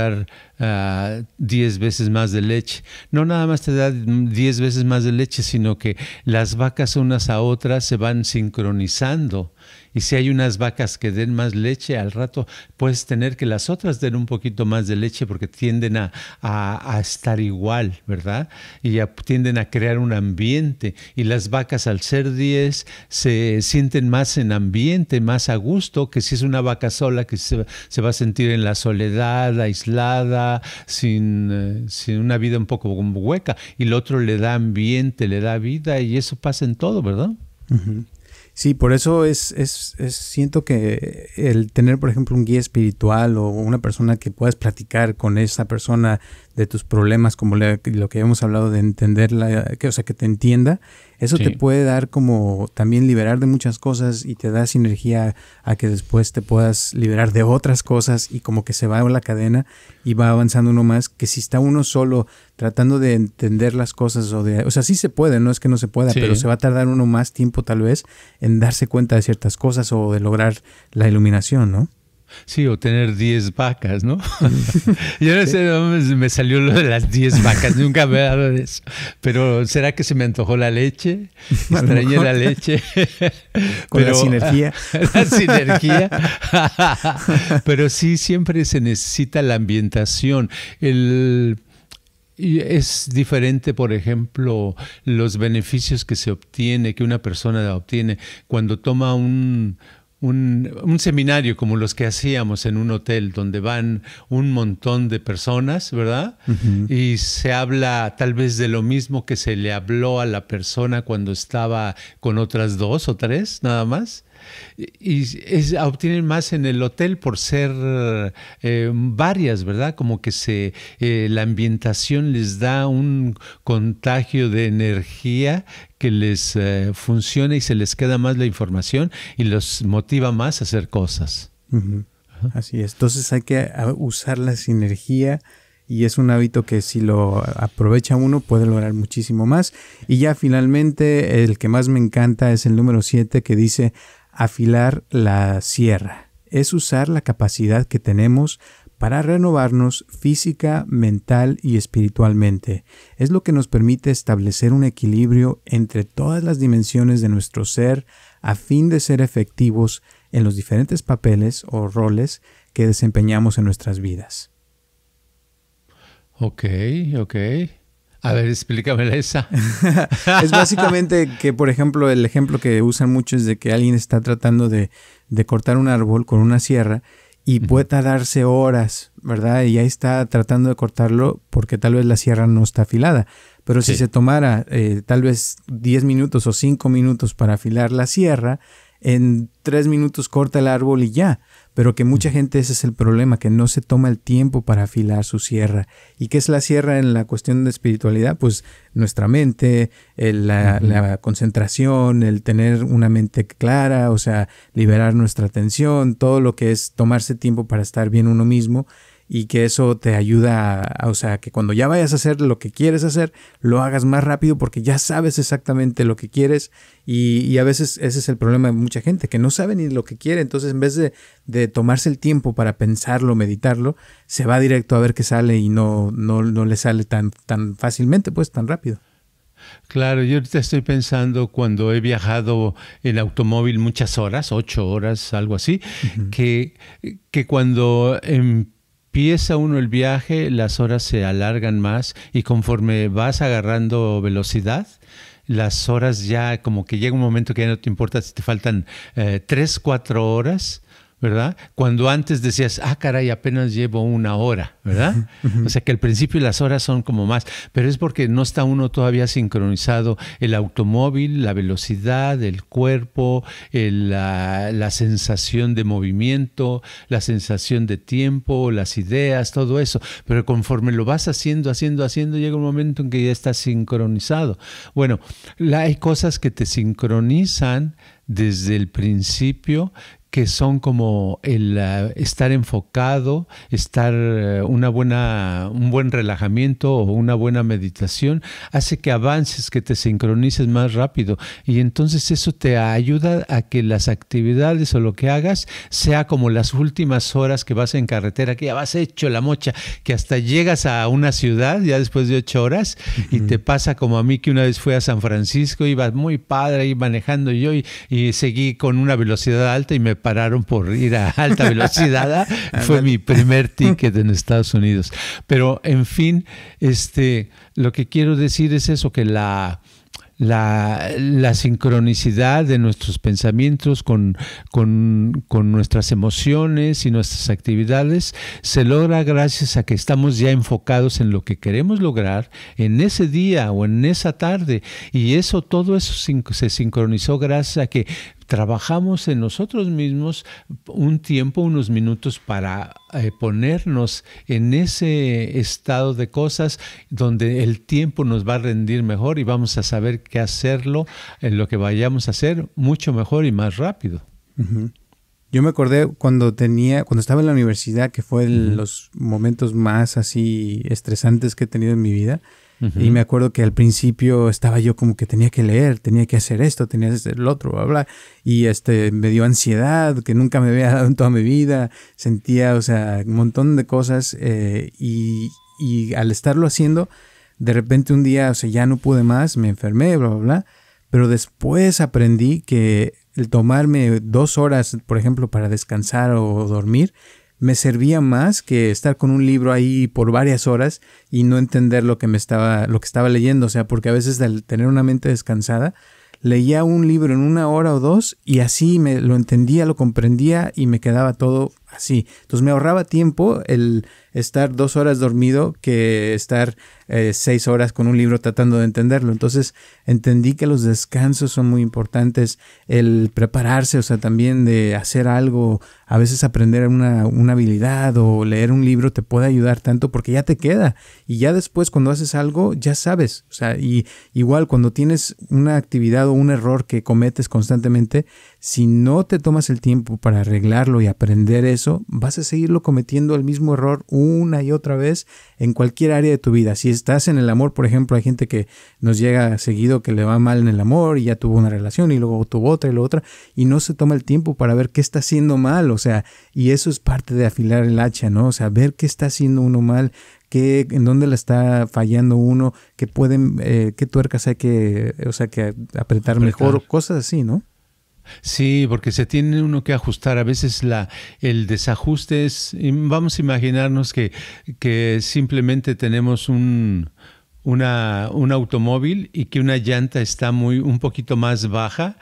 dar 10 veces más de leche. No nada más te da 10 veces más de leche, sino que las vacas unas a otras se van sincronizando y si hay unas vacas que den más leche, al rato puedes tener que las otras den un poquito más de leche porque tienden a, estar igual, ¿verdad? Y tienden a crear un ambiente. Y las vacas al ser 10 se sienten más en ambiente, más a gusto, que si es una vaca sola que se, va a sentir en la soledad, aislada, eh, sin, una vida un poco hueca. Y el otro le da ambiente, le da vida y eso pasa en todo, ¿verdad? Sí, por eso es, es, siento que el tener, por ejemplo, un guía espiritual o una persona que puedas platicar con esa persona de tus problemas, como lo que hemos hablado de entenderla, que, o sea, que te entienda, eso te puede dar como también liberar de muchas cosas y te da sinergia a que después te puedas liberar de otras cosas y como que se va la cadena y va avanzando uno más que si está uno solo tratando de entender las cosas o de... O sea, sí se puede, no es que no se pueda, pero se va a tardar uno más tiempo tal vez en darse cuenta de ciertas cosas o de lograr la iluminación, ¿no? Sí, o tener 10 vacas, ¿no? Yo no sé dónde me salió lo de las 10 vacas, nunca me he dado eso. Pero ¿será que se me antojó la leche? Extrañé la leche. Con la sinergia. La sinergia. Pero sí, siempre se necesita la ambientación. es diferente, por ejemplo, los beneficios que se obtiene, que una persona obtiene cuando toma un, un, seminario como los que hacíamos en un hotel donde van un montón de personas, ¿verdad? Y se habla tal vez de lo mismo que se le habló a la persona cuando estaba con otras dos o tres, nada más y obtienen más en el hotel por ser eh, varias, ¿verdad? Como que se, eh, la ambientación les da un contagio de energía que les eh, funciona y se les queda más la información y los motiva más a hacer cosas. Así es, entonces hay que usar la sinergia y es un hábito que si lo aprovecha uno puede lograr muchísimo más. Y ya finalmente el que más me encanta es el número 7 que dice Afilar la sierra es usar la capacidad que tenemos para renovarnos física, mental y espiritualmente. Es lo que nos permite establecer un equilibrio entre todas las dimensiones de nuestro ser a fin de ser efectivos en los diferentes papeles o roles que desempeñamos en nuestras vidas. Ok, ok. A ver, explícame esa. es básicamente que, por ejemplo, el ejemplo que usan mucho es de que alguien está tratando de, cortar un árbol con una sierra y puede tardarse horas, ¿verdad? Y ahí está tratando de cortarlo porque tal vez la sierra no está afilada. Pero si se tomara eh, tal vez 10 minutos o 5 minutos para afilar la sierra, en tres minutos corta el árbol y ya. Pero que mucha gente ese es el problema, que no se toma el tiempo para afilar su sierra. ¿Y qué es la sierra en la cuestión de espiritualidad? Pues nuestra mente, la, la, concentración, el tener una mente clara, o sea, liberar nuestra atención, todo lo que es tomarse tiempo para estar bien uno mismo y que eso te ayuda, o sea, que cuando ya vayas a hacer lo que quieres hacer, lo hagas más rápido porque ya sabes exactamente lo que quieres y, a veces ese es el problema de mucha gente, que no sabe ni lo que quiere, entonces en vez de, tomarse el tiempo para pensarlo, meditarlo, se va directo a ver qué sale y no, no, le sale tan, tan fácilmente, pues tan rápido. Claro, yo ahorita estoy pensando cuando he viajado en automóvil muchas horas, ocho horas, algo así, que, que cuando em, empieza uno el viaje, las horas se alargan más y conforme vas agarrando velocidad, las horas ya como que llega un momento que ya no te importa si te faltan 3, eh, tres, cuatro horas ¿verdad? Cuando antes decías, ah, caray, apenas llevo una hora, ¿verdad? O sea que al principio las horas son como más, pero es porque no está uno todavía sincronizado el automóvil, la velocidad, el cuerpo, la, sensación de movimiento, la sensación de tiempo, las ideas, todo eso. Pero conforme lo vas haciendo, haciendo, haciendo, llega un momento en que ya estás sincronizado. Bueno, hay cosas que te sincronizan desde el principio que son como el ah, estar enfocado, estar eh, una buena, un buen relajamiento o una buena meditación, hace que avances, que te sincronices más rápido. Y entonces eso te ayuda a que las actividades o lo que hagas sea como las últimas horas que vas en carretera, que ya vas hecho la mocha, que hasta llegas a una ciudad ya después de ocho horas y te pasa como a mí que una vez fui a San Francisco, iba muy padre ahí manejando yo y seguí con una velocidad alta y me pararon por ir a alta velocidad. ¿eh? Fue mi primer ticket en Estados Unidos. Pero en fin, este, lo que quiero decir es eso, que la... La, sincronicidad de nuestros pensamientos con, con, nuestras emociones y nuestras actividades se logra gracias a que estamos ya enfocados en lo que queremos lograr en ese día o en esa tarde. Y eso, todo eso se sincronizó gracias a que trabajamos en nosotros mismos un tiempo, unos minutos para eh, ponernos en ese estado de cosas donde el tiempo nos va a rendir mejor y vamos a saber qué hacerlo, en lo que vayamos a hacer, mucho mejor y más rápido. Yo me acordé cuando tenía, cuando estaba en la universidad, que fue en los momentos más así estresantes que he tenido en mi vida y me acuerdo que al principio estaba yo como que tenía que leer, tenía que hacer esto, tenía que hacer el otro, bla, bla. Y este, me dio ansiedad que nunca me había dado en toda mi vida. Sentía, o sea, un montón de cosas. Eh, y, y al estarlo haciendo, de repente un día, o sea, ya no pude más, me enfermé, bla, bla, bla. Pero después aprendí que el tomarme dos horas, por ejemplo, para descansar o dormir, me servía más que estar con un libro ahí por varias horas y no entender lo que me estaba, lo que estaba leyendo. O sea, porque a veces al tener una mente descansada, leía un libro en una hora o dos y así me lo entendía, lo comprendía y me quedaba todo sí, Entonces me ahorraba tiempo el estar dos horas dormido que estar eh, seis horas con un libro tratando de entenderlo. Entonces entendí que los descansos son muy importantes, el prepararse, o sea, también de hacer algo, a veces aprender una, una habilidad o leer un libro te puede ayudar tanto porque ya te queda. Y ya después cuando haces algo, ya sabes. O sea, y igual cuando tienes una actividad o un error que cometes constantemente, si no te tomas el tiempo para arreglarlo y aprender eso, vas a seguirlo cometiendo el mismo error una y otra vez en cualquier área de tu vida. Si estás en el amor, por ejemplo, hay gente que nos llega seguido que le va mal en el amor y ya tuvo una relación y luego tuvo otra y luego otra y no se toma el tiempo para ver qué está haciendo mal, o sea, y eso es parte de afilar el hacha, ¿no? O sea, ver qué está haciendo uno mal, qué, en dónde la está fallando uno, qué pueden, eh, qué tuercas hay que, o sea, que apretar, apretar. mejor, cosas así, ¿no? Sí, porque se tiene uno que ajustar. A veces el desajuste es, vamos a imaginarnos que, simplemente tenemos un, automóvil y que una llanta está muy, un poquito más baja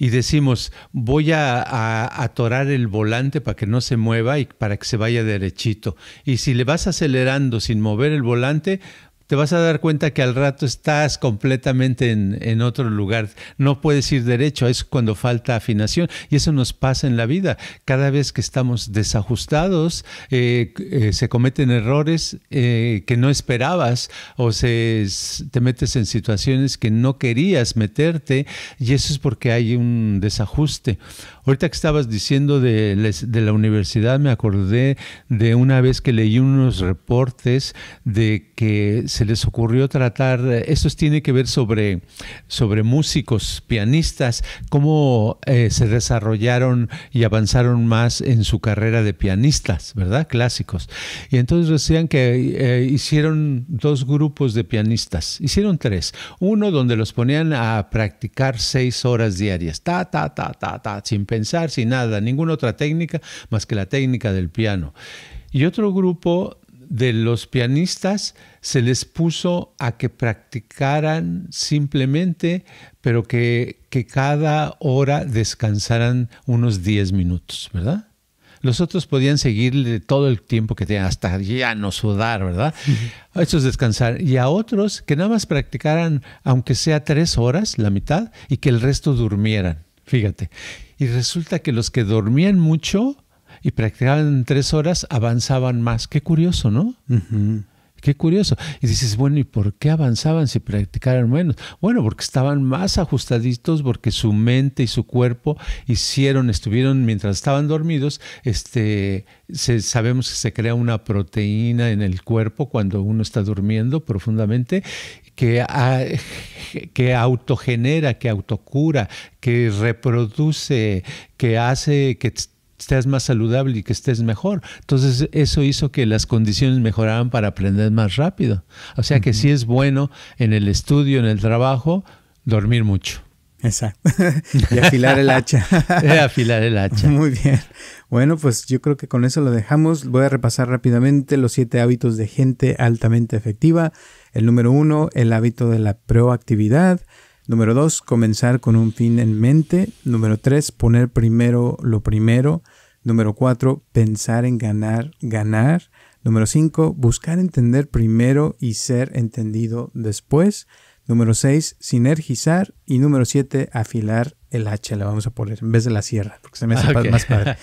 y decimos, voy a, atorar el volante para que no se mueva y para que se vaya derechito. Y si le vas acelerando sin mover el volante, te vas a dar cuenta que al rato estás completamente en, otro lugar. No puedes ir derecho, es cuando falta afinación. Y eso nos pasa en la vida. Cada vez que estamos desajustados, eh, eh, se cometen errores eh, que no esperabas o te metes en situaciones que no querías meterte y eso es porque hay un desajuste. Ahorita que estabas diciendo de, de la universidad, me acordé de una vez que leí unos reportes de que se les ocurrió tratar, esto tiene que ver sobre, sobre músicos, pianistas, cómo eh, se desarrollaron y avanzaron más en su carrera de pianistas, ¿verdad? Clásicos. Y entonces decían que eh, hicieron dos grupos de pianistas, hicieron tres. Uno donde los ponían a practicar seis horas diarias, ta, ta, ta, ta, ta, sin pensar, sin nada, ninguna otra técnica más que la técnica del piano. Y otro grupo de los pianistas se les puso a que practicaran simplemente, pero que, que cada hora descansaran unos 10 minutos, ¿verdad? Los otros podían seguirle todo el tiempo que tenían, hasta ya no sudar, ¿verdad? A estos descansar. Y a otros que nada más practicaran, aunque sea tres horas, la mitad, y que el resto durmieran. Fíjate. Y resulta que los que dormían mucho y practicaban tres horas, avanzaban más. Qué curioso, ¿no? Qué curioso. Y dices, bueno, ¿y por qué avanzaban si practicaron menos? Bueno, porque estaban más ajustaditos, porque su mente y su cuerpo hicieron, estuvieron, mientras estaban dormidos, este, sabemos que se crea una proteína en el cuerpo cuando uno está durmiendo profundamente, que, que autogenera, que autocura, que reproduce, que hace que estés más saludable y que estés mejor. Entonces eso hizo que las condiciones mejoraran para aprender más rápido. O sea que si sí es bueno en el estudio, en el trabajo, dormir mucho. Exacto. y afilar el hacha. Eh, afilar el hacha. Muy bien. Bueno, pues yo creo que con eso lo dejamos. Voy a repasar rápidamente los siete hábitos de gente altamente efectiva. El número uno, el hábito de la proactividad. Número dos, comenzar con un fin en mente. Número tres, poner primero lo primero. Número cuatro, pensar en ganar, ganar. Número cinco, buscar entender primero y ser entendido después. Número seis, sinergizar. Y número siete, afilar el H le vamos a poner en vez de la sierra, porque se me hace ah, más padre.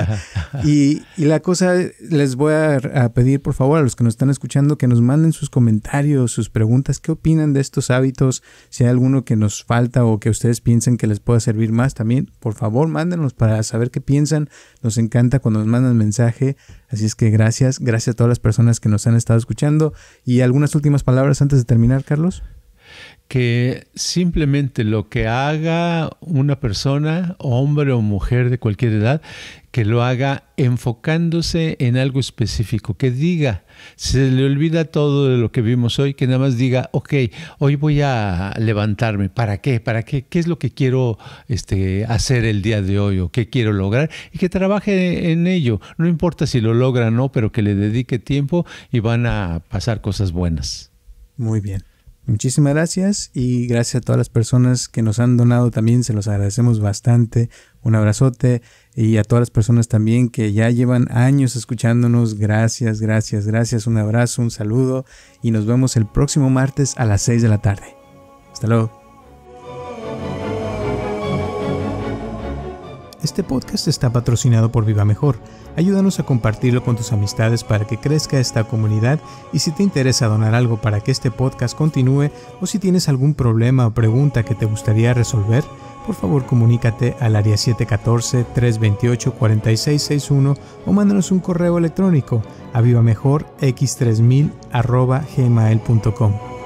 y, y, la cosa, les voy a, pedir por favor a los que nos están escuchando que nos manden sus comentarios, sus preguntas, qué opinan de estos hábitos, si hay alguno que nos falta o que ustedes piensen que les pueda servir más también, por favor mándenos para saber qué piensan. Nos encanta cuando nos mandan mensaje, así es que gracias, gracias a todas las personas que nos han estado escuchando. Y algunas últimas palabras antes de terminar, Carlos que simplemente lo que haga una persona, hombre o mujer de cualquier edad, que lo haga enfocándose en algo específico, que diga, se le olvida todo de lo que vimos hoy, que nada más diga, ok, hoy voy a levantarme, ¿para qué? ¿Para qué? ¿Qué es lo que quiero este, hacer el día de hoy o qué quiero lograr? Y que trabaje en ello, no importa si lo logra o no, pero que le dedique tiempo y van a pasar cosas buenas. Muy bien. Muchísimas gracias y gracias a todas las personas que nos han donado también, se los agradecemos bastante. Un abrazote y a todas las personas también que ya llevan años escuchándonos, gracias, gracias, gracias, un abrazo, un saludo y nos vemos el próximo martes a las 6 de la tarde. Hasta luego. Este podcast está patrocinado por Viva Mejor. Ayúdanos a compartirlo con tus amistades para que crezca esta comunidad y si te interesa donar algo para que este podcast continúe o si tienes algún problema o pregunta que te gustaría resolver, por favor comunícate al área 714-328-4661 o mándanos un correo electrónico a vivamejorx3000